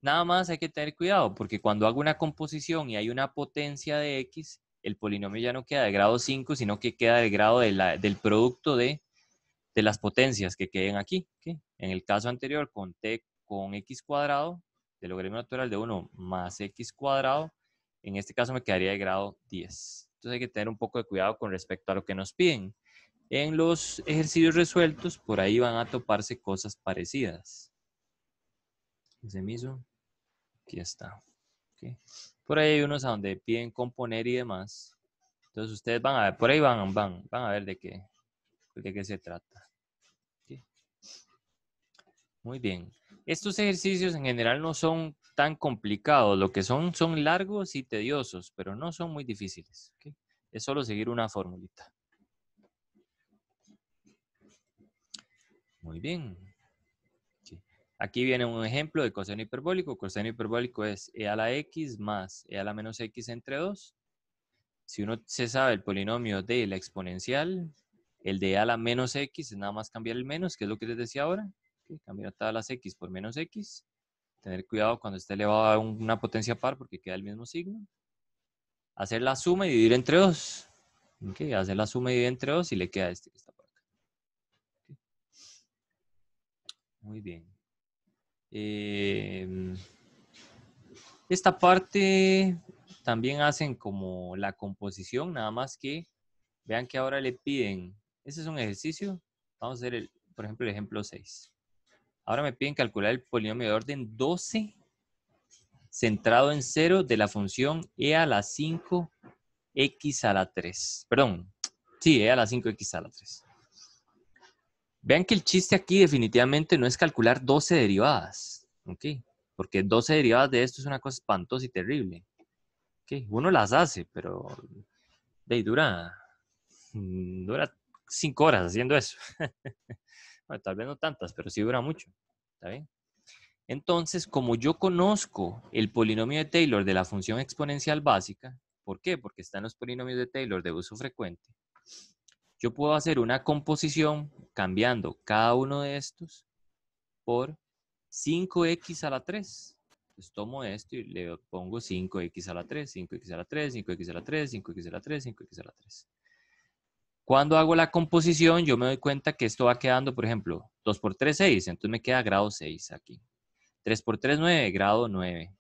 Nada más hay que tener cuidado porque cuando hago una composición y hay una potencia de x, el polinomio ya no queda de grado 5, sino que queda del grado del producto de, las potencias que queden aquí. En el caso anterior, con t con x cuadrado, del logaritmo natural de 1 más x cuadrado, en este caso me quedaría de grado 10. Entonces hay que tener un poco de cuidado con respecto a lo que nos piden. En los ejercicios resueltos, por ahí van a toparse cosas parecidas. Ese mismo. Aquí está. Por ahí hay unos a donde piden componer y demás. Entonces ustedes van a ver, por ahí van, van, van a ver de qué, de qué se trata. Muy bien. Estos ejercicios en general no son tan complicados. Lo que son, son largos y tediosos, pero no son muy difíciles. ¿okay? Es solo seguir una formulita. Muy bien. Aquí viene un ejemplo de coseno hiperbólico. Coseno hiperbólico es e a la x más e a la menos x entre 2. Si uno se sabe el polinomio de la exponencial, el de e a la menos x es nada más cambiar el menos, que es lo que les decía ahora. Cambiar todas las x por menos x. Tener cuidado cuando esté elevado a una potencia par porque queda el mismo signo. Hacer la suma y dividir entre 2. Hacer la suma y dividir entre 2 y le queda este muy bien. Em, esta parte también hacen como la composición, nada más que vean que ahora le piden, ese es un ejercicio, vamos a hacer, el, por ejemplo, el ejemplo 6. Ahora me piden calcular el polinomio de orden 12 centrado en 0 de la función e a la 5x a la 3. Perdón, sí, e a la 5x a la 3. Vean que el chiste aquí definitivamente no es calcular 12 derivadas, ¿ok? Porque 12 derivadas de esto es una cosa espantosa y terrible. Okay, Uno las hace, pero dura, mm, dura 5 horas haciendo eso. (laughs) tal vez no tantas, pero sí dura mucho. Entonces, como yo conozco el polinomio de Taylor de la función exponencial básica, ¿por qué? Porque están los polinomios de Taylor de uso frecuente. Yo puedo hacer una composición cambiando cada uno de estos por 5x a la 3. Entonces tomo esto y le pongo 5x a la 3, 5x a la 3, 5x a la 3, 5x a la 3, 5x a la 3. Cuando hago la composición, yo me doy cuenta que esto va quedando, por ejemplo, 2 por 3, 6. Entonces me queda grado 6 aquí. 3 por 3, 9. Grado 9.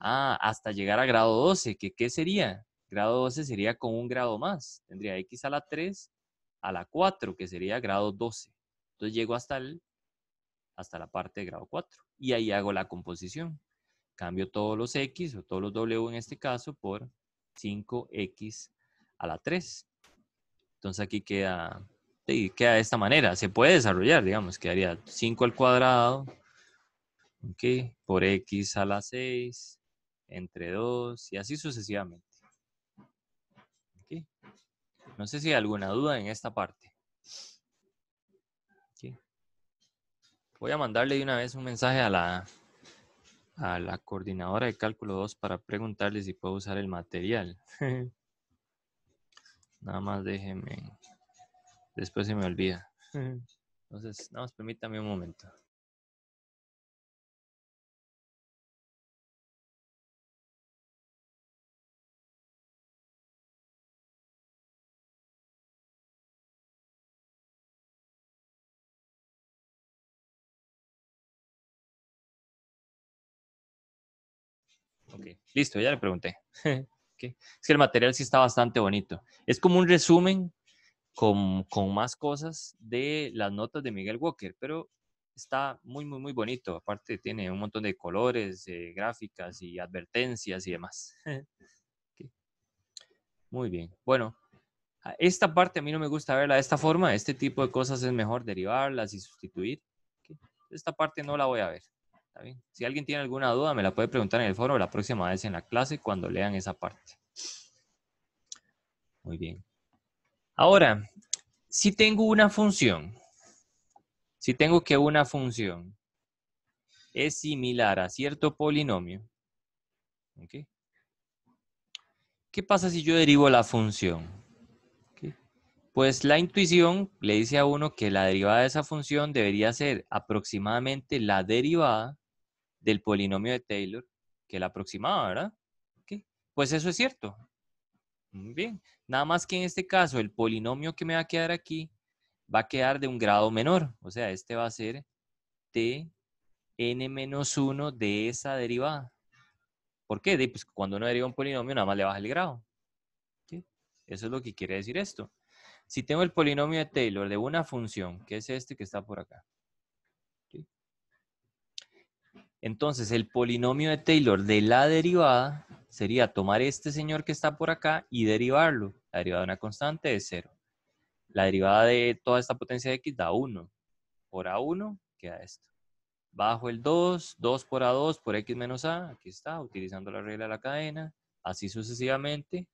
Ah, hasta llegar a grado 12. ¿Qué, qué sería? Grado 12 sería con un grado más. Tendría x a la 3 a la 4, que sería grado 12. Entonces llego hasta, el, hasta la parte de grado 4 y ahí hago la composición. Cambio todos los X o todos los W en este caso por 5X a la 3. Entonces aquí queda, queda de esta manera. Se puede desarrollar, digamos, quedaría 5 al cuadrado okay, por X a la 6 entre 2 y así sucesivamente. Okay. No sé si hay alguna duda en esta parte. Voy a mandarle de una vez un mensaje a la, a la coordinadora de cálculo 2 para preguntarle si puedo usar el material. (laughs) nada más déjenme. Después se me olvida. Entonces, nada más permítame un momento. listo, ya le pregunté. (laughs) Es que el material sí está bastante bonito. Es como un resumen con, más cosas de las notas de Miguel Walker, pero está muy, muy, muy bonito. Aparte tiene un montón de colores, gráficas y advertencias y demás. (laughs) Muy bien. Bueno, esta parte a mí no me gusta verla de esta forma. Este tipo de cosas es mejor derivarlas y sustituir. Esta parte no la voy a ver. Si alguien tiene alguna duda, me la puede preguntar en el foro la próxima vez en la clase cuando lean esa parte. Muy bien. Ahora, si tengo una función, si tengo que una función es similar a cierto polinomio, ¿qué pasa si yo derivo la función? Pues la intuición le dice a uno que la derivada de esa función debería ser aproximadamente la derivada del polinomio de Taylor que la aproximaba, ¿verdad? Pues eso es cierto. bien. Nada más que en este caso el polinomio que me va a quedar aquí va a quedar de un grado menor. O sea, este va a ser t n menos 1 de esa derivada. ¿Por qué? De, pues cuando uno deriva un polinomio nada más le baja el grado. Eso es lo que quiere decir esto. Si tengo el polinomio de Taylor de una función, que es este que está por acá, entonces, el polinomio de Taylor de la derivada sería tomar este señor que está por acá y derivarlo. La derivada de una constante es 0. La derivada de toda esta potencia de x da 1. Por A1 queda esto. Bajo el 2, 2 por A2 por x menos a, aquí está, utilizando la regla de la cadena, así sucesivamente.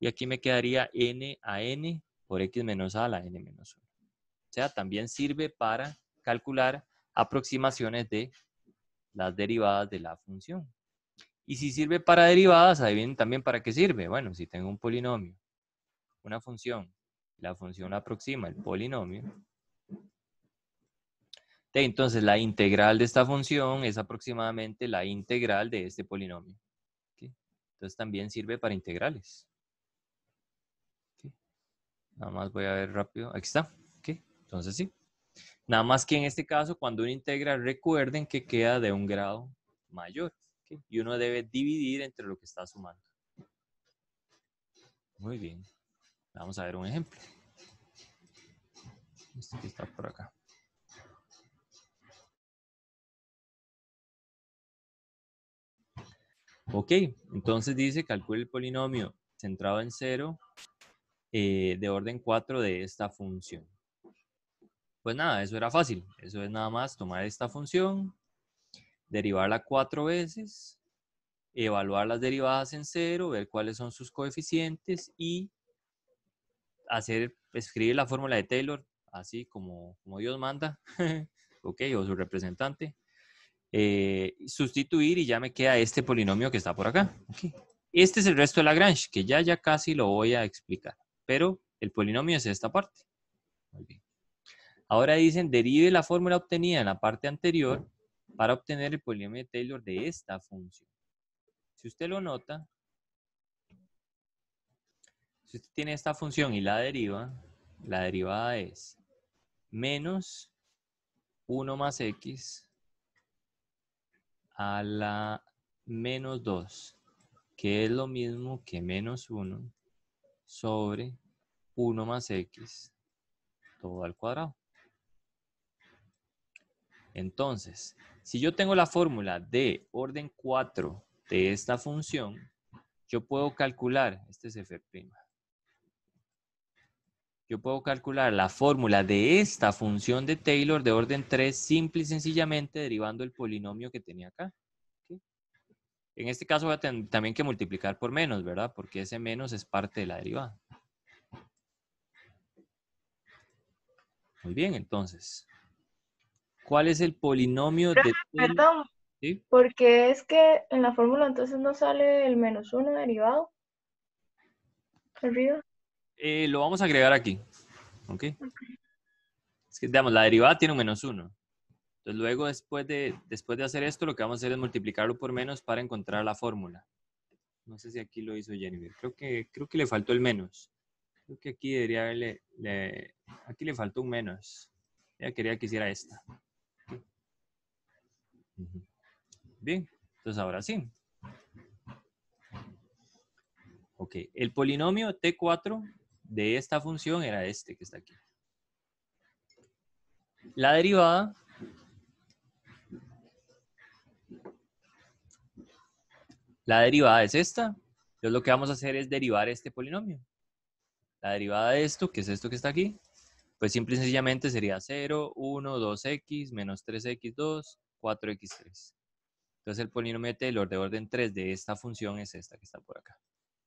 Y aquí me quedaría n a n por x menos a a la n menos 1. O sea, también sirve para calcular aproximaciones de las derivadas de la función. Y si sirve para derivadas, adivinen también para qué sirve. Bueno, si tengo un polinomio, una función, la función aproxima el polinomio. Entonces, la integral de esta función es aproximadamente la integral de este polinomio. Entonces, también sirve para integrales. Nada más voy a ver rápido. Aquí está. Entonces, sí. Nada más que en este caso, cuando uno integra, recuerden que queda de un grado mayor y uno debe dividir entre lo que está sumando. Muy bien. Vamos a ver un ejemplo. Este que está por acá. Ok, entonces dice, calcule el polinomio centrado en cero eh, de orden 4 de esta función. Pues nada, eso era fácil. Eso es nada más tomar esta función, derivarla cuatro veces, evaluar las derivadas en cero, ver cuáles son sus coeficientes y hacer, escribir la fórmula de Taylor, así como, como Dios manda, (laughs) ok, o su representante. Eh, sustituir y ya me queda este polinomio que está por acá. Este es el resto de Lagrange, que ya, ya casi lo voy a explicar, pero el polinomio es esta parte. Ahora dicen, derive la fórmula obtenida en la parte anterior para obtener el polinomio de Taylor de esta función. Si usted lo nota, si usted tiene esta función y la deriva, la derivada es menos 1 más x a la menos 2, que es lo mismo que menos 1 sobre 1 más x, todo al cuadrado. Entonces, si yo tengo la fórmula de orden 4 de esta función, yo puedo calcular, este es f', yo puedo calcular la fórmula de esta función de Taylor de orden 3 simple y sencillamente derivando el polinomio que tenía acá. En este caso voy a tener también que multiplicar por menos, ¿verdad? Porque ese menos es parte de la derivada. Muy bien, entonces, ¿Cuál es el polinomio de... Perdón, porque es que en la fórmula entonces no sale el menos 1 derivado arriba. Eh, lo vamos a agregar aquí. ¿Ok? Es que, digamos, la derivada tiene un menos 1. Entonces, luego, después de, después de hacer esto, lo que vamos a hacer es multiplicarlo por menos para encontrar la fórmula. No sé si aquí lo hizo Jennifer. Creo que, creo que le faltó el menos. Creo que aquí debería haberle... aquí le faltó un menos. Ella quería que hiciera esta. Bien, entonces ahora sí. Ok, el polinomio T4 de esta función era este que está aquí. La derivada La derivada es esta. Entonces lo que vamos a hacer es derivar este polinomio. La derivada de esto, que es esto que está aquí, pues simple y sencillamente sería 0, 1, 2x, menos 3x2, 4x3. Entonces el polinomio Taylor de orden 3 de esta función es esta que está por acá.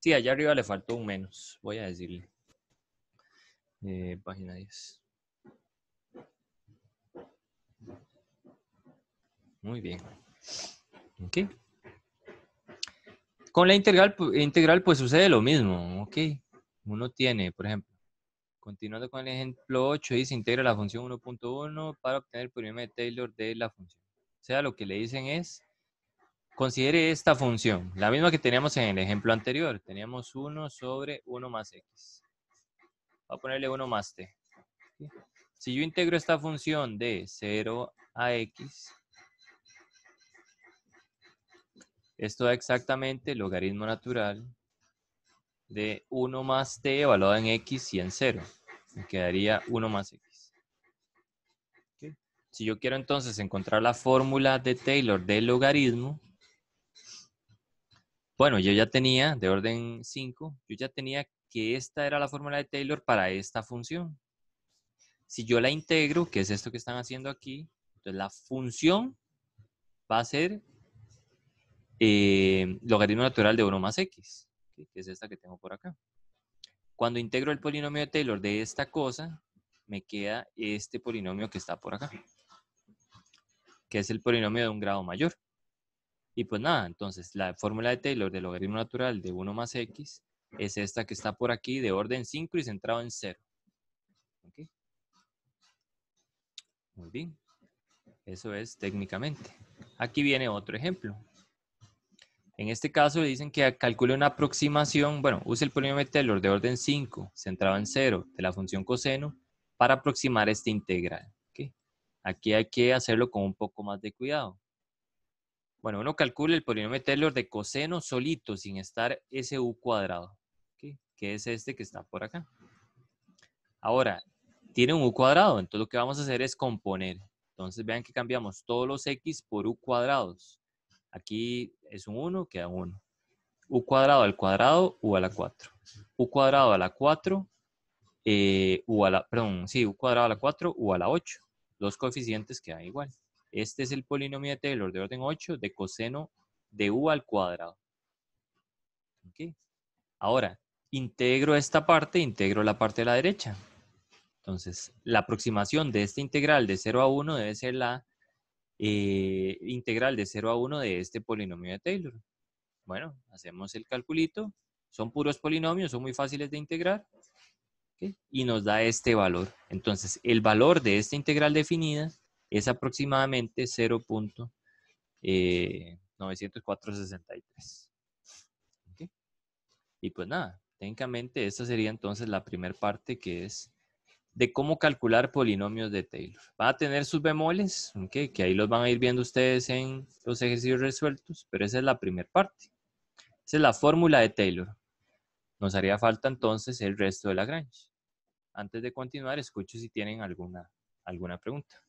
Sí, allá arriba le faltó un menos, voy a decirle. Eh, página 10. Muy bien. Ok. Con la integral, integral pues sucede lo mismo. Ok. Uno tiene, por ejemplo, continuando con el ejemplo 8, se integra la función 1.1 para obtener el polinomio de Taylor de la función sea lo que le dicen es, considere esta función, la misma que teníamos en el ejemplo anterior. Teníamos 1 sobre 1 más x. Voy a ponerle 1 más t. Si yo integro esta función de 0 a x, esto da exactamente el logaritmo natural de 1 más t evaluado en x y en 0. Me quedaría 1 más x. Si yo quiero entonces encontrar la fórmula de Taylor del logaritmo, bueno, yo ya tenía, de orden 5, yo ya tenía que esta era la fórmula de Taylor para esta función. Si yo la integro, que es esto que están haciendo aquí, entonces la función va a ser eh, logaritmo natural de 1 más x, que es esta que tengo por acá. Cuando integro el polinomio de Taylor de esta cosa, me queda este polinomio que está por acá que es el polinomio de un grado mayor. Y pues nada, entonces la fórmula de Taylor del logaritmo natural de 1 más x es esta que está por aquí de orden 5 y centrado en 0. Muy bien. Eso es técnicamente. Aquí viene otro ejemplo. En este caso dicen que calcule una aproximación, bueno, use el polinomio de Taylor de orden 5, centrado en 0, de la función coseno, para aproximar esta integral. Aquí hay que hacerlo con un poco más de cuidado. Bueno, uno calcula el polinomio de Taylor de coseno solito, sin estar ese u cuadrado, que es este que está por acá. Ahora, tiene un U cuadrado, entonces lo que vamos a hacer es componer. Entonces vean que cambiamos todos los X por U cuadrados. Aquí es un 1, queda 1. U cuadrado al cuadrado, U a la 4. U cuadrado a la 4, eh, U a la, perdón, sí, U cuadrado a la 4, U a la 8. Los coeficientes quedan igual. Este es el polinomio de Taylor de orden 8 de coseno de u al cuadrado. Ahora, integro esta parte, integro la parte de la derecha. Entonces, la aproximación de esta integral de 0 a 1 debe ser la eh, integral de 0 a 1 de este polinomio de Taylor. Bueno, hacemos el calculito. Son puros polinomios, son muy fáciles de integrar y nos da este valor. Entonces, el valor de esta integral definida es aproximadamente 0.9463 eh, Y pues nada, técnicamente esta sería entonces la primera parte que es de cómo calcular polinomios de Taylor. Va a tener sus bemoles, que ahí los van a ir viendo ustedes en los ejercicios resueltos, pero esa es la primera parte. Esa es la fórmula de Taylor. Nos haría falta entonces el resto de Lagrange. Antes de continuar, escucho si tienen alguna, alguna pregunta.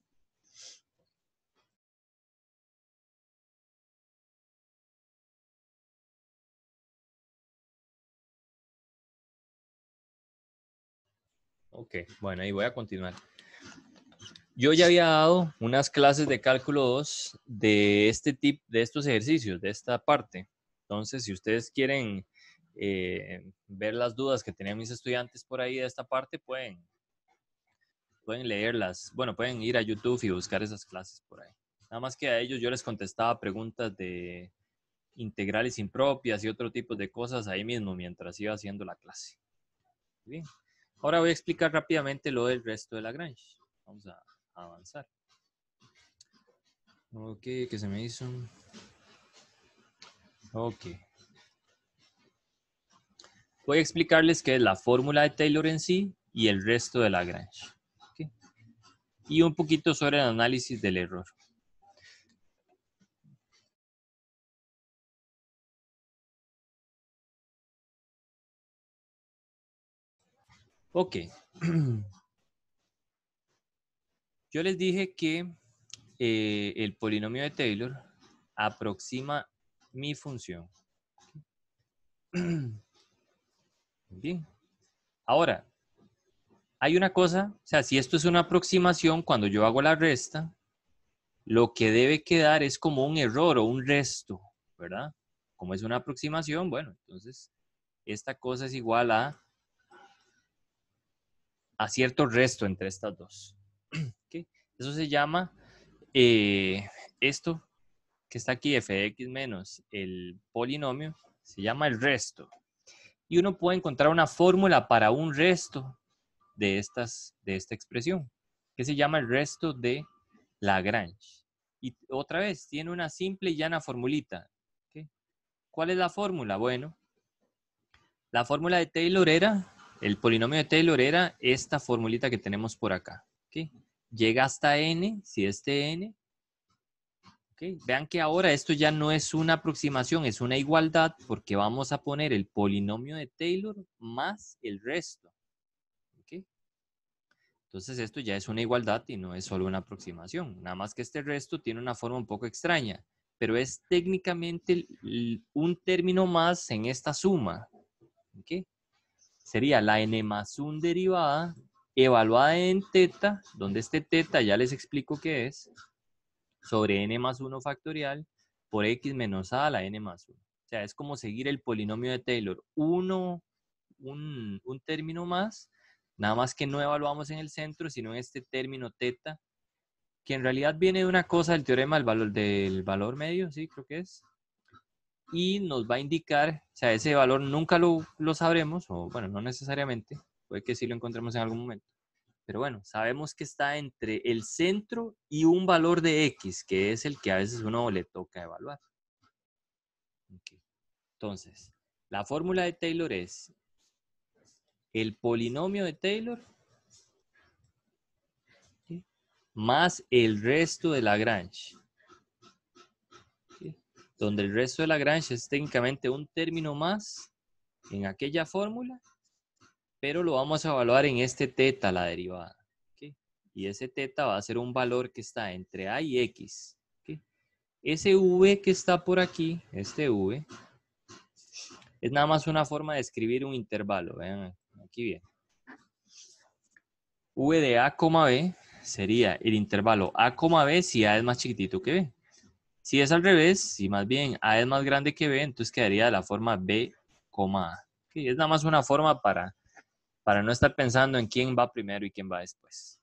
Ok, bueno, y voy a continuar. Yo ya había dado unas clases de cálculo 2 de este tipo, de estos ejercicios, de esta parte. Entonces, si ustedes quieren eh, ver las dudas que tenían mis estudiantes por ahí de esta parte, pueden, pueden leerlas. Bueno, pueden ir a YouTube y buscar esas clases por ahí. Nada más que a ellos yo les contestaba preguntas de integrales impropias y otro tipo de cosas ahí mismo mientras iba haciendo la clase. Bien. Ahora voy a explicar rápidamente lo del resto de la Lagrange. Vamos a avanzar. Ok, ¿qué se me hizo. Ok. Voy a explicarles qué es la fórmula de Taylor en sí y el resto de Lagrange. Y un poquito sobre el análisis del error. Ok. (clears throat) Yo les dije que eh, el polinomio de Taylor aproxima mi función. (clears throat) Bien. Ahora, hay una cosa, o sea, si esto es una aproximación, cuando yo hago la resta, lo que debe quedar es como un error o un resto, ¿verdad? Como es una aproximación, bueno, entonces esta cosa es igual a, a cierto resto entre estas dos. (clears throat) Eso se llama eh, esto que está aquí, fx menos el polinomio, se llama el resto y uno puede encontrar una fórmula para un resto de, estas, de esta expresión, que se llama el resto de Lagrange. Y otra vez, tiene una simple y llana formulita. ¿okay? ¿Cuál es la fórmula? Bueno, la fórmula de Taylor era, el polinomio de Taylor era esta formulita que tenemos por acá. Llega hasta n, si este n Vean que ahora esto ya no es una aproximación, es una igualdad porque vamos a poner el polinomio de Taylor más el resto. Entonces esto ya es una igualdad y no es solo una aproximación. Nada más que este resto tiene una forma un poco extraña, pero es técnicamente un término más en esta suma. Sería la n más 1 derivada evaluada en teta, donde este teta ya les explico qué es sobre n más 1 factorial por x menos a a la n más 1. O sea, es como seguir el polinomio de Taylor. Uno, un, término más, nada más que no evaluamos en el centro, sino en este término teta, que en realidad viene de una cosa del teorema del valor, del valor medio, sí, creo que es. Y nos va a indicar, o sea, ese valor nunca lo, lo sabremos, o bueno, no necesariamente, puede que sí lo encontremos en algún momento pero bueno, sabemos que está entre el centro y un valor de X, que es el que a veces uno le toca evaluar. Entonces, la fórmula de Taylor es el polinomio de Taylor más el resto de Lagrange. Donde el resto de Lagrange es técnicamente un término más en aquella fórmula pero lo vamos a evaluar en este teta, la derivada. Y ese teta va a ser un valor que está entre A y X. Ese V que está por aquí, este V, es nada más una forma de escribir un intervalo. Vean, aquí bien. V de A, B sería el intervalo A, B si A es más chiquitito que B. Si es al revés, si más bien A es más grande que B, entonces quedaría de la forma B, A. Es nada más una forma para para no estar pensando en quién va primero y quién va después.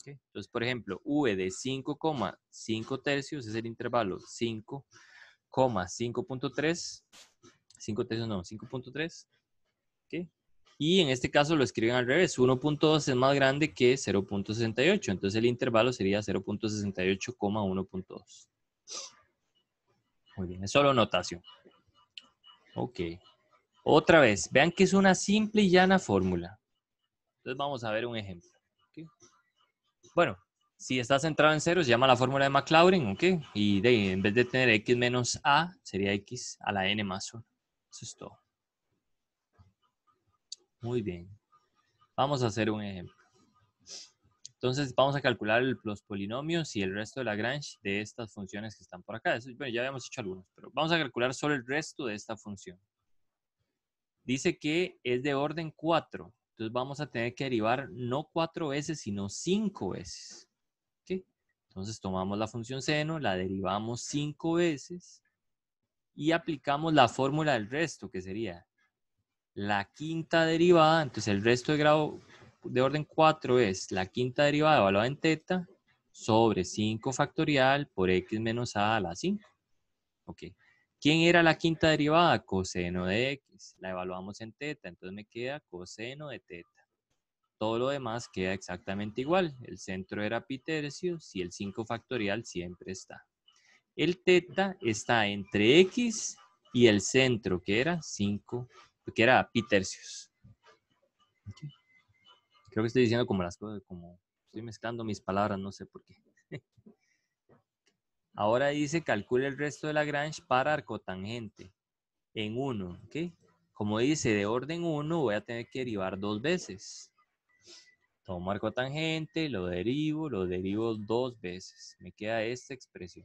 ¿Okay? Entonces, por ejemplo, V de 5,5 tercios es el intervalo 5,5.3, 5 tercios no, 5.3. ¿okay? Y en este caso lo escriben al revés, 1.2 es más grande que 0.68, entonces el intervalo sería 0.68,1.2. Muy bien, es solo notación. Ok. Otra vez, vean que es una simple y llana fórmula. Entonces vamos a ver un ejemplo. Bueno, si está centrado en cero se llama la fórmula de Maclaurin, ¿ok? Y de, en vez de tener x menos a, sería x a la n más 1. Eso es todo. Muy bien. Vamos a hacer un ejemplo. Entonces vamos a calcular los polinomios y el resto de Lagrange de estas funciones que están por acá. bueno, ya habíamos hecho algunos, pero vamos a calcular solo el resto de esta función. Dice que es de orden 4. Entonces vamos a tener que derivar no 4 veces, sino 5 veces. Entonces tomamos la función seno, la derivamos 5 veces y aplicamos la fórmula del resto, que sería la quinta derivada. Entonces el resto de grado de orden 4 es la quinta derivada evaluada en teta sobre 5 factorial por x menos a a la 5. Ok. ¿Quién era la quinta derivada? Coseno de x. La evaluamos en teta, entonces me queda coseno de teta. Todo lo demás queda exactamente igual. El centro era pi tercios y el 5 factorial siempre está. El teta está entre x y el centro, que era 5, que era pi tercios. Creo que estoy diciendo como las cosas, como estoy mezclando mis palabras, no sé por qué. (laughs) Ahora dice, calcule el resto de Lagrange para arcotangente en 1. ¿ok? Como dice, de orden 1 voy a tener que derivar dos veces. Tomo arcotangente, lo derivo, lo derivo dos veces. Me queda esta expresión.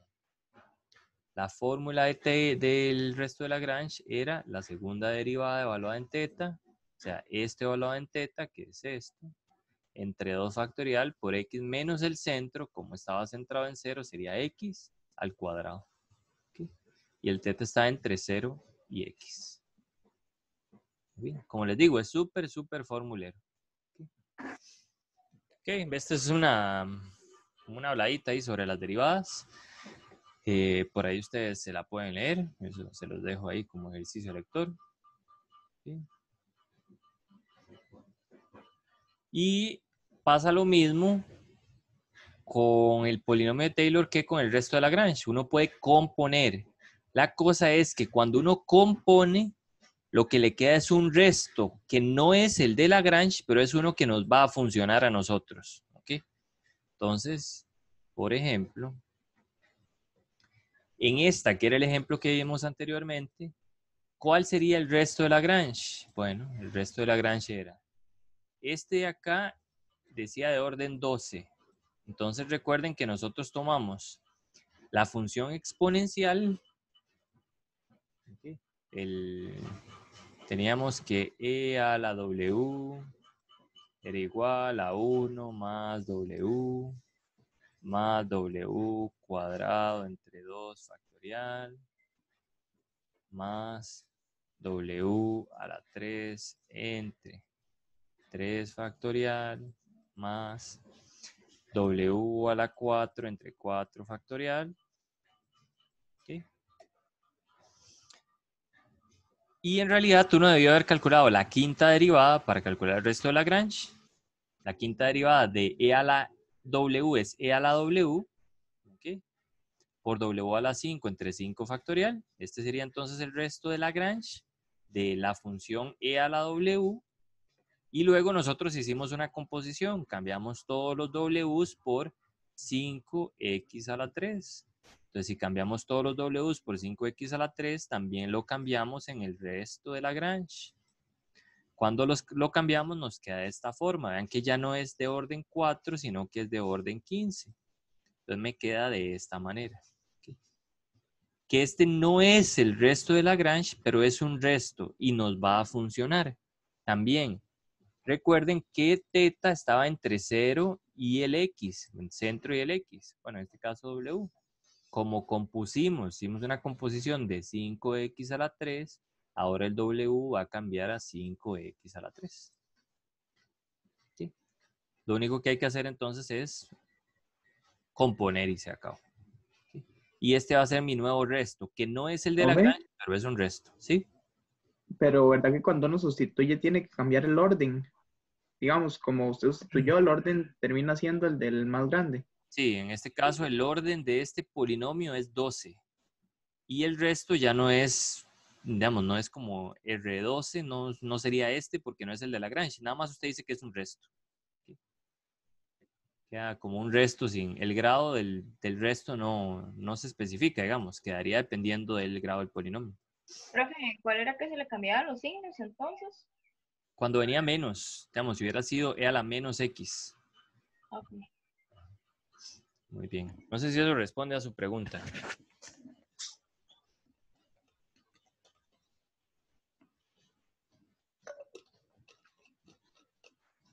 La fórmula del resto de Lagrange era la segunda derivada evaluada en teta, o sea, este evaluado en teta, que es esto, entre 2 factorial por x menos el centro, como estaba centrado en 0, sería x, al cuadrado. Y el teta está entre 0 y x. como les digo, es súper, súper formulero. Ok, esta es una, una habladita ahí sobre las derivadas. Eh, por ahí ustedes se la pueden leer. se los dejo ahí como ejercicio lector. Y pasa lo mismo con el polinomio de Taylor que con el resto de Lagrange. Uno puede componer. La cosa es que cuando uno compone, lo que le queda es un resto que no es el de Lagrange, pero es uno que nos va a funcionar a nosotros. Entonces, por ejemplo, en esta, que era el ejemplo que vimos anteriormente, ¿cuál sería el resto de Lagrange? Bueno, el resto de Lagrange era, este de acá decía de orden 12, entonces recuerden que nosotros tomamos la función exponencial. teníamos que E a la W era igual a 1 más W más W cuadrado entre 2 factorial más W a la 3 entre 3 factorial más W a la 4 entre 4 factorial. ¿Okay? Y en realidad no debió haber calculado la quinta derivada para calcular el resto de Lagrange. La quinta derivada de E a la W es E a la W, por W a la 5 entre 5 factorial. Este sería entonces el resto de Lagrange de la función E a la W y luego nosotros hicimos una composición, cambiamos todos los Ws por 5x a la 3. Entonces, si cambiamos todos los Ws por 5x a la 3, también lo cambiamos en el resto de Lagrange. Cuando lo cambiamos nos queda de esta forma. Vean que ya no es de orden 4, sino que es de orden 15. Entonces me queda de esta manera. Que este no es el resto de Lagrange, pero es un resto y nos va a funcionar también. Recuerden que teta estaba entre 0 y el X, el centro y el X, bueno, en este caso W. Como compusimos, hicimos una composición de 5X a la 3, ahora el W va a cambiar a 5X a la 3. Lo único que hay que hacer entonces es componer y se acabó. Y este va a ser mi nuevo resto, que no es el de la tal pero es un resto, ¿sí? Pero, ¿verdad que cuando uno sustituye tiene que cambiar el orden? digamos, como usted sustituyó el orden, termina siendo el del más grande. Sí, en este caso el orden de este polinomio es 12 y el resto ya no es, digamos, no es como R12, no, no sería este porque no es el de Lagrange, nada más usted dice que es un resto. Queda como un resto sin, el grado del, del resto no, no se especifica, digamos, quedaría dependiendo del grado del polinomio. Profe, ¿cuál era que se le cambiaban los signos entonces? cuando venía menos, digamos, si hubiera sido E a la menos X. Muy bien. No sé si eso responde a su pregunta.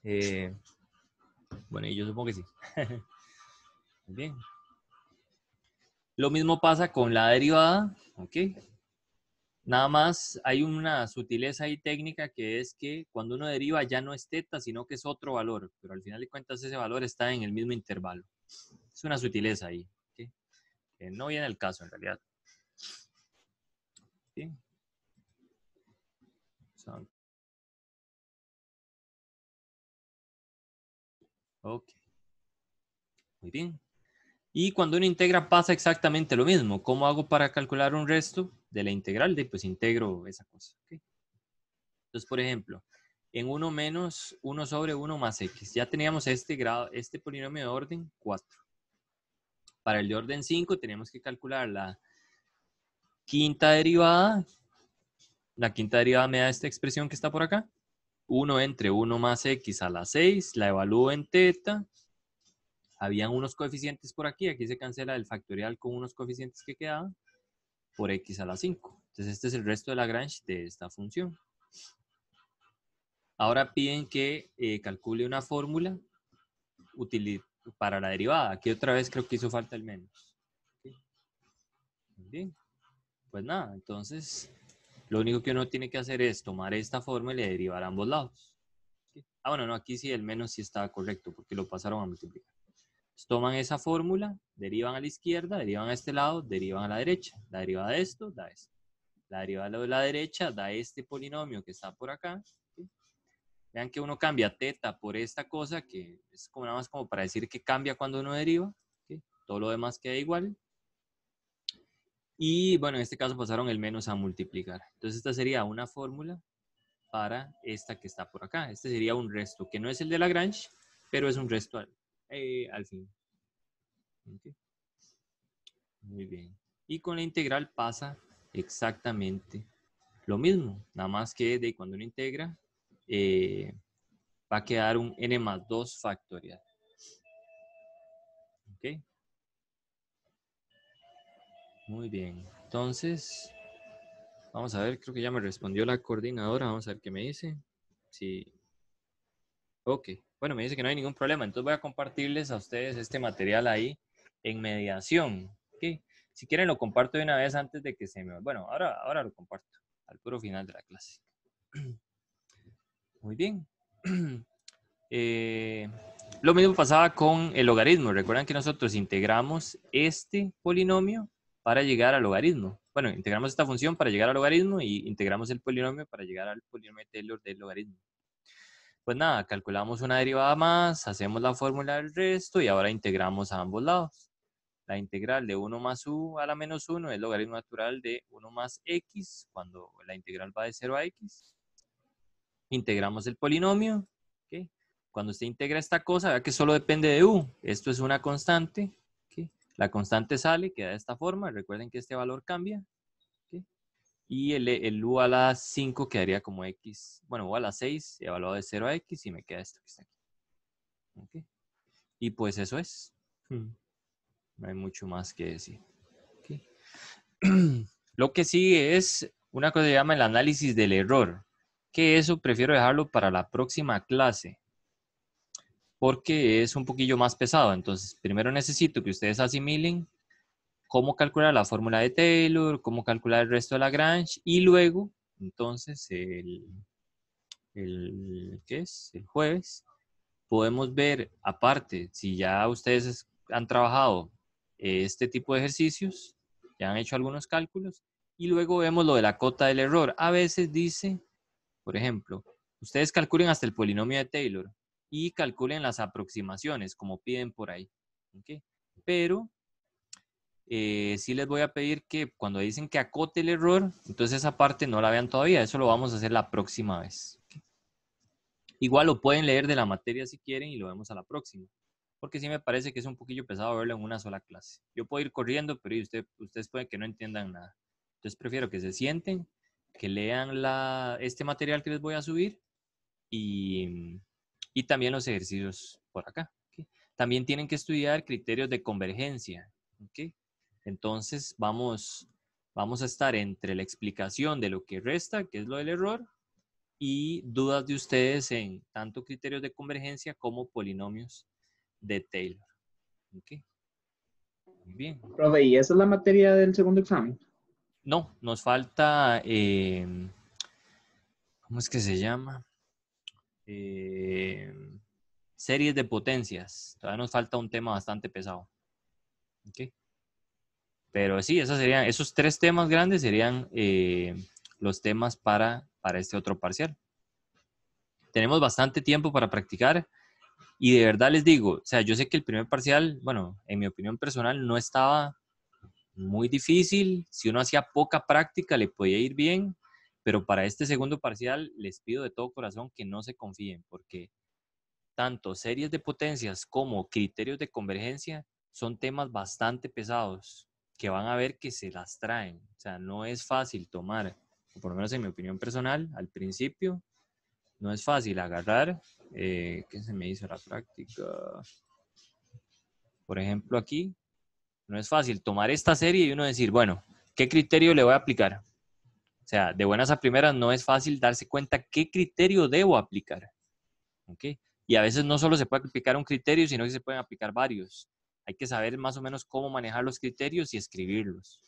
Eh, bueno, yo supongo que sí. (laughs) bien. Lo mismo pasa con la derivada, ¿ok? Nada más hay una sutileza y técnica que es que cuando uno deriva ya no es teta, sino que es otro valor, pero al final de cuentas ese valor está en el mismo intervalo. Es una sutileza ahí, que no viene el caso en realidad. Ok. Muy bien. Y cuando uno integra pasa exactamente lo mismo. ¿Cómo hago para calcular un resto? de la integral, de, pues integro esa cosa. Entonces, por ejemplo, en 1 menos 1 sobre 1 más x, ya teníamos este, grado, este polinomio de orden 4. Para el de orden 5 tenemos que calcular la quinta derivada, la quinta derivada me da esta expresión que está por acá, 1 entre 1 más x a la 6, la evalúo en teta, habían unos coeficientes por aquí, aquí se cancela el factorial con unos coeficientes que quedaban, por x a la 5. Entonces este es el resto de Lagrange de esta función. Ahora piden que eh, calcule una fórmula para la derivada. Aquí otra vez creo que hizo falta el menos. Bien. Pues nada, entonces lo único que uno tiene que hacer es tomar esta fórmula y derivar a ambos lados. Ah, bueno, no, aquí sí el menos sí estaba correcto porque lo pasaron a multiplicar toman esa fórmula, derivan a la izquierda, derivan a este lado, derivan a la derecha. La derivada de esto da esto. La derivada de la derecha da este polinomio que está por acá. Vean que uno cambia teta por esta cosa, que es como nada más como para decir que cambia cuando uno deriva. Todo lo demás queda igual. Y bueno, en este caso pasaron el menos a multiplicar. Entonces esta sería una fórmula para esta que está por acá. Este sería un resto, que no es el de Lagrange, pero es un resto eh, al fin. Muy bien. Y con la integral pasa exactamente lo mismo, nada más que de cuando uno integra eh, va a quedar un n más 2 factorial. ¿Ok? Muy bien. Entonces, vamos a ver, creo que ya me respondió la coordinadora, vamos a ver qué me dice. Sí. Ok, bueno, me dice que no hay ningún problema, entonces voy a compartirles a ustedes este material ahí en mediación. Si quieren lo comparto de una vez antes de que se me... Bueno, ahora, ahora lo comparto, al puro final de la clase. Muy bien. (clears throat) Eh, lo mismo pasaba con el logaritmo. Recuerden que nosotros integramos este polinomio para llegar al logaritmo. Bueno, integramos esta función para llegar al logaritmo y integramos el polinomio para llegar al polinomio de Taylor del logaritmo pues nada, calculamos una derivada más, hacemos la fórmula del resto y ahora integramos a ambos lados. La integral de 1 más u a la menos 1 es logaritmo natural de 1 más x, cuando la integral va de 0 a x. Integramos el polinomio. Cuando usted integra esta cosa, vea que solo depende de u. Esto es una constante. La constante sale, queda de esta forma. Recuerden que este valor cambia. Y el, el U a la 5 quedaría como X, bueno, U a la 6 evaluado de 0 a X y me queda esto que está aquí. Y pues eso es. Hmm. No hay mucho más que decir. (clears throat) Lo que sí es una cosa que se llama el análisis del error. Que eso prefiero dejarlo para la próxima clase. Porque es un poquillo más pesado. Entonces, primero necesito que ustedes asimilen cómo calcular la fórmula de Taylor, cómo calcular el resto de Lagrange y luego, entonces, el, el, ¿qué es? el jueves, podemos ver, aparte, si ya ustedes han trabajado este tipo de ejercicios, ya han hecho algunos cálculos, y luego vemos lo de la cota del error. A veces dice, por ejemplo, ustedes calculen hasta el polinomio de Taylor y calculen las aproximaciones, como piden por ahí. ¿okay? Pero eh, sí les voy a pedir que cuando dicen que acote el error, entonces esa parte no la vean todavía, eso lo vamos a hacer la próxima vez. Igual lo pueden leer de la materia si quieren y lo vemos a la próxima, porque sí me parece que es un poquillo pesado verlo en una sola clase. Yo puedo ir corriendo, pero ustedes pueden que no entiendan nada. Entonces prefiero que se sienten, que lean este material que les voy a subir y, y también los ejercicios por acá. También tienen que estudiar criterios de convergencia. ¿okay? Entonces vamos, a estar entre la explicación de lo que resta, que es lo del error, y dudas de ustedes en tanto criterios de convergencia como polinomios de Taylor. ¿Ok? Muy bien. Profe, ¿y esa es la materia del segundo examen? No, nos falta, eh, ¿cómo es que se llama? Eh, series de potencias. Todavía nos falta un tema bastante pesado. Ok. Pero sí, esos, serían, esos tres temas grandes serían eh, los temas para, para este otro parcial. Tenemos bastante tiempo para practicar y de verdad les digo, o sea, yo sé que el primer parcial, bueno, en mi opinión personal, no estaba muy difícil. Si uno hacía poca práctica, le podía ir bien, pero para este segundo parcial les pido de todo corazón que no se confíen, porque tanto series de potencias como criterios de convergencia son temas bastante pesados que van a ver que se las traen. O sea, no es fácil tomar, por lo menos en mi opinión personal, al principio, no es fácil agarrar, eh, ¿qué se me hizo la práctica? Por ejemplo, aquí, no es fácil tomar esta serie y uno decir, bueno, ¿qué criterio le voy a aplicar? O sea, de buenas a primeras no es fácil darse cuenta qué criterio debo aplicar. ¿Okay? Y a veces no solo se puede aplicar un criterio, sino que se pueden aplicar varios hay que saber más o menos cómo manejar los criterios y escribirlos.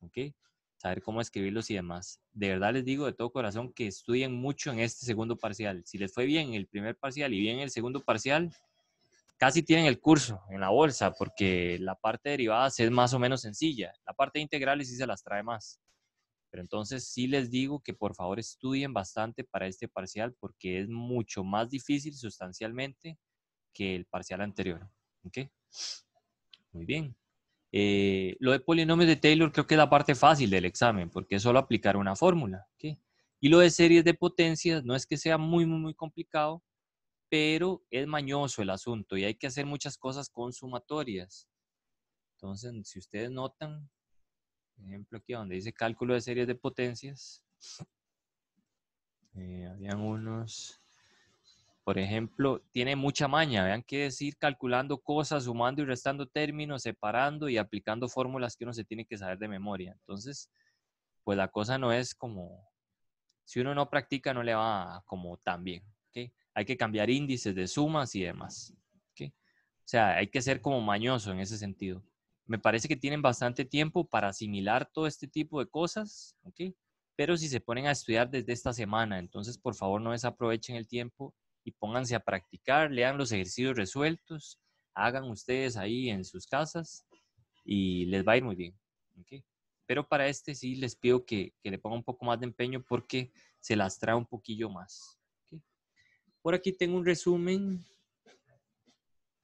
¿Ok? Saber cómo escribirlos y demás. De verdad les digo de todo corazón que estudien mucho en este segundo parcial. Si les fue bien el primer parcial y bien el segundo parcial, casi tienen el curso en la bolsa, porque la parte derivada derivadas es más o menos sencilla. La parte de integrales sí se las trae más. Pero entonces sí les digo que por favor estudien bastante para este parcial, porque es mucho más difícil sustancialmente que el parcial anterior. ¿Ok? Muy bien. Eh, lo de polinomios de Taylor creo que es la parte fácil del examen, porque es solo aplicar una fórmula. Y lo de series de potencias no es que sea muy, muy, muy complicado, pero es mañoso el asunto y hay que hacer muchas cosas consumatorias. Entonces, si ustedes notan, por ejemplo, aquí donde dice cálculo de series de potencias, eh, habían unos por ejemplo, tiene mucha maña. Vean que es ir calculando cosas, sumando y restando términos, separando y aplicando fórmulas que uno se tiene que saber de memoria. Entonces, pues la cosa no es como, si uno no practica, no le va como tan bien. Hay que cambiar índices de sumas y demás. O sea, hay que ser como mañoso en ese sentido. Me parece que tienen bastante tiempo para asimilar todo este tipo de cosas, pero si se ponen a estudiar desde esta semana, entonces por favor no desaprovechen el tiempo y pónganse a practicar, lean los ejercicios resueltos, hagan ustedes ahí en sus casas y les va a ir muy bien. Pero para este sí les pido que, que, le pongan un poco más de empeño porque se las trae un poquillo más. Por aquí tengo un resumen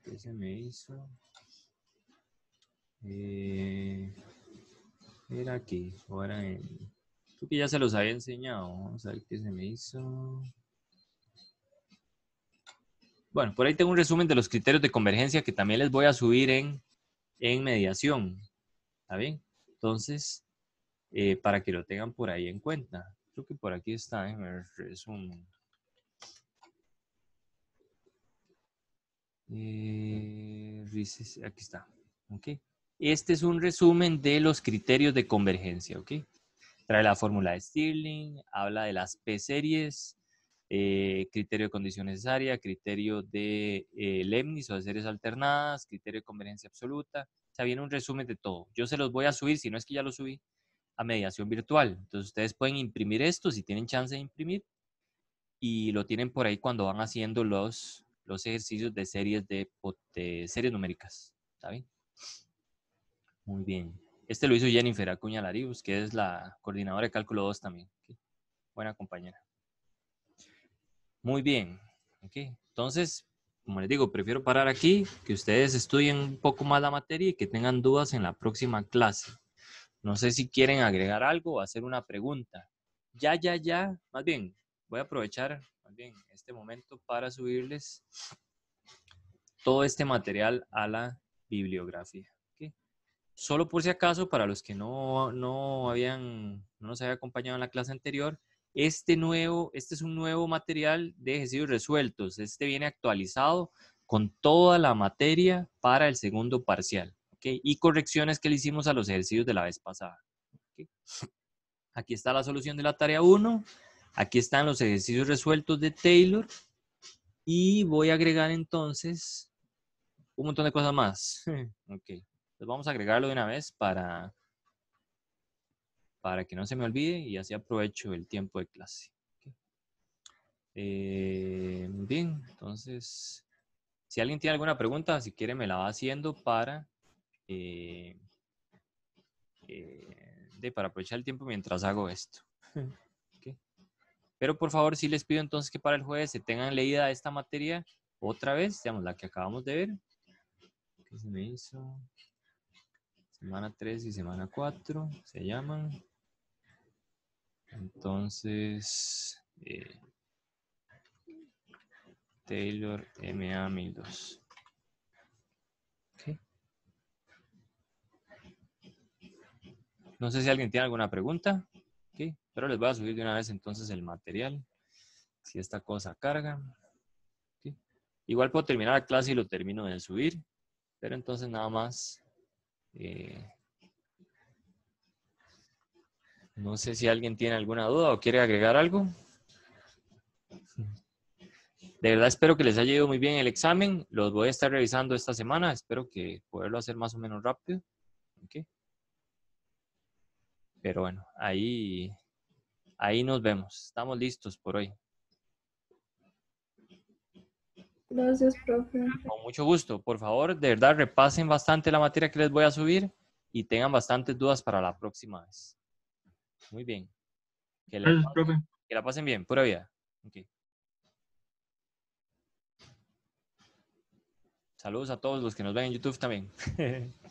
¿Qué se me hizo. Eh, era aquí, ahora en... Creo que ya se los había enseñado. Vamos a ver qué se me hizo. Bueno, por ahí tengo un resumen de los criterios de convergencia que también les voy a subir en, mediación. ¿Está bien? Entonces, eh, para que lo tengan por ahí en cuenta. Creo que por aquí está, en el resumen. Eh, aquí está. Okay. Este es un resumen de los criterios de convergencia. Okay. Trae la fórmula de Stirling, habla de las P series, eh, criterio de condición necesaria, criterio de eh, o de series alternadas, criterio de convergencia absoluta. O viene un resumen de todo. Yo se los voy a subir, si no es que ya lo subí, a mediación virtual. Entonces ustedes pueden imprimir esto si tienen chance de imprimir y lo tienen por ahí cuando van haciendo los, los ejercicios de series, de, de series numéricas. ¿Está bien? Muy bien. Este lo hizo Jennifer Acuña Laribus, que es la coordinadora de cálculo 2 también. Buena compañera. Muy bien. Entonces, como les digo, prefiero parar aquí, que ustedes estudien un poco más la materia y que tengan dudas en la próxima clase. No sé si quieren agregar algo o hacer una pregunta. Ya, ya, ya. Más bien, voy a aprovechar este momento para subirles todo este material a la bibliografía. Solo por si acaso, para los que no, no, habían, no nos habían acompañado en la clase anterior, este, nuevo, este es un nuevo material de ejercicios resueltos. Este viene actualizado con toda la materia para el segundo parcial. Y correcciones que le hicimos a los ejercicios de la vez pasada. Aquí está la solución de la tarea 1. Aquí están los ejercicios resueltos de Taylor. Y voy a agregar entonces un montón de cosas más. vamos a agregarlo de una vez para para que no se me olvide y así aprovecho el tiempo de clase. Eh, bien, entonces, si alguien tiene alguna pregunta, si quiere me la va haciendo para, eh, eh, de, para aprovechar el tiempo mientras hago esto. (laughs) Pero por favor, sí les pido entonces que para el jueves se tengan leída esta materia otra vez, digamos, la que acabamos de ver. ¿Qué se me hizo? Semana 3 y semana 4 se llaman. Entonces, eh, Taylor MA1002. No sé si alguien tiene alguna pregunta, pero les voy a subir de una vez entonces el material, si esta cosa carga. Igual puedo terminar la clase y lo termino de subir, pero entonces nada más... Eh, no sé si alguien tiene alguna duda o quiere agregar algo. De verdad espero que les haya ido muy bien el examen. Los voy a estar revisando esta semana. Espero que poderlo hacer más o menos rápido. Pero bueno, ahí, ahí nos vemos. Estamos listos por hoy. Gracias, profe. Con mucho gusto. Por favor, de verdad, repasen bastante la materia que les voy a subir y tengan bastantes dudas para la próxima vez. Muy bien. Que la, pasen bien, pura vida. Saludos a todos los que nos ven en YouTube también. (laughs)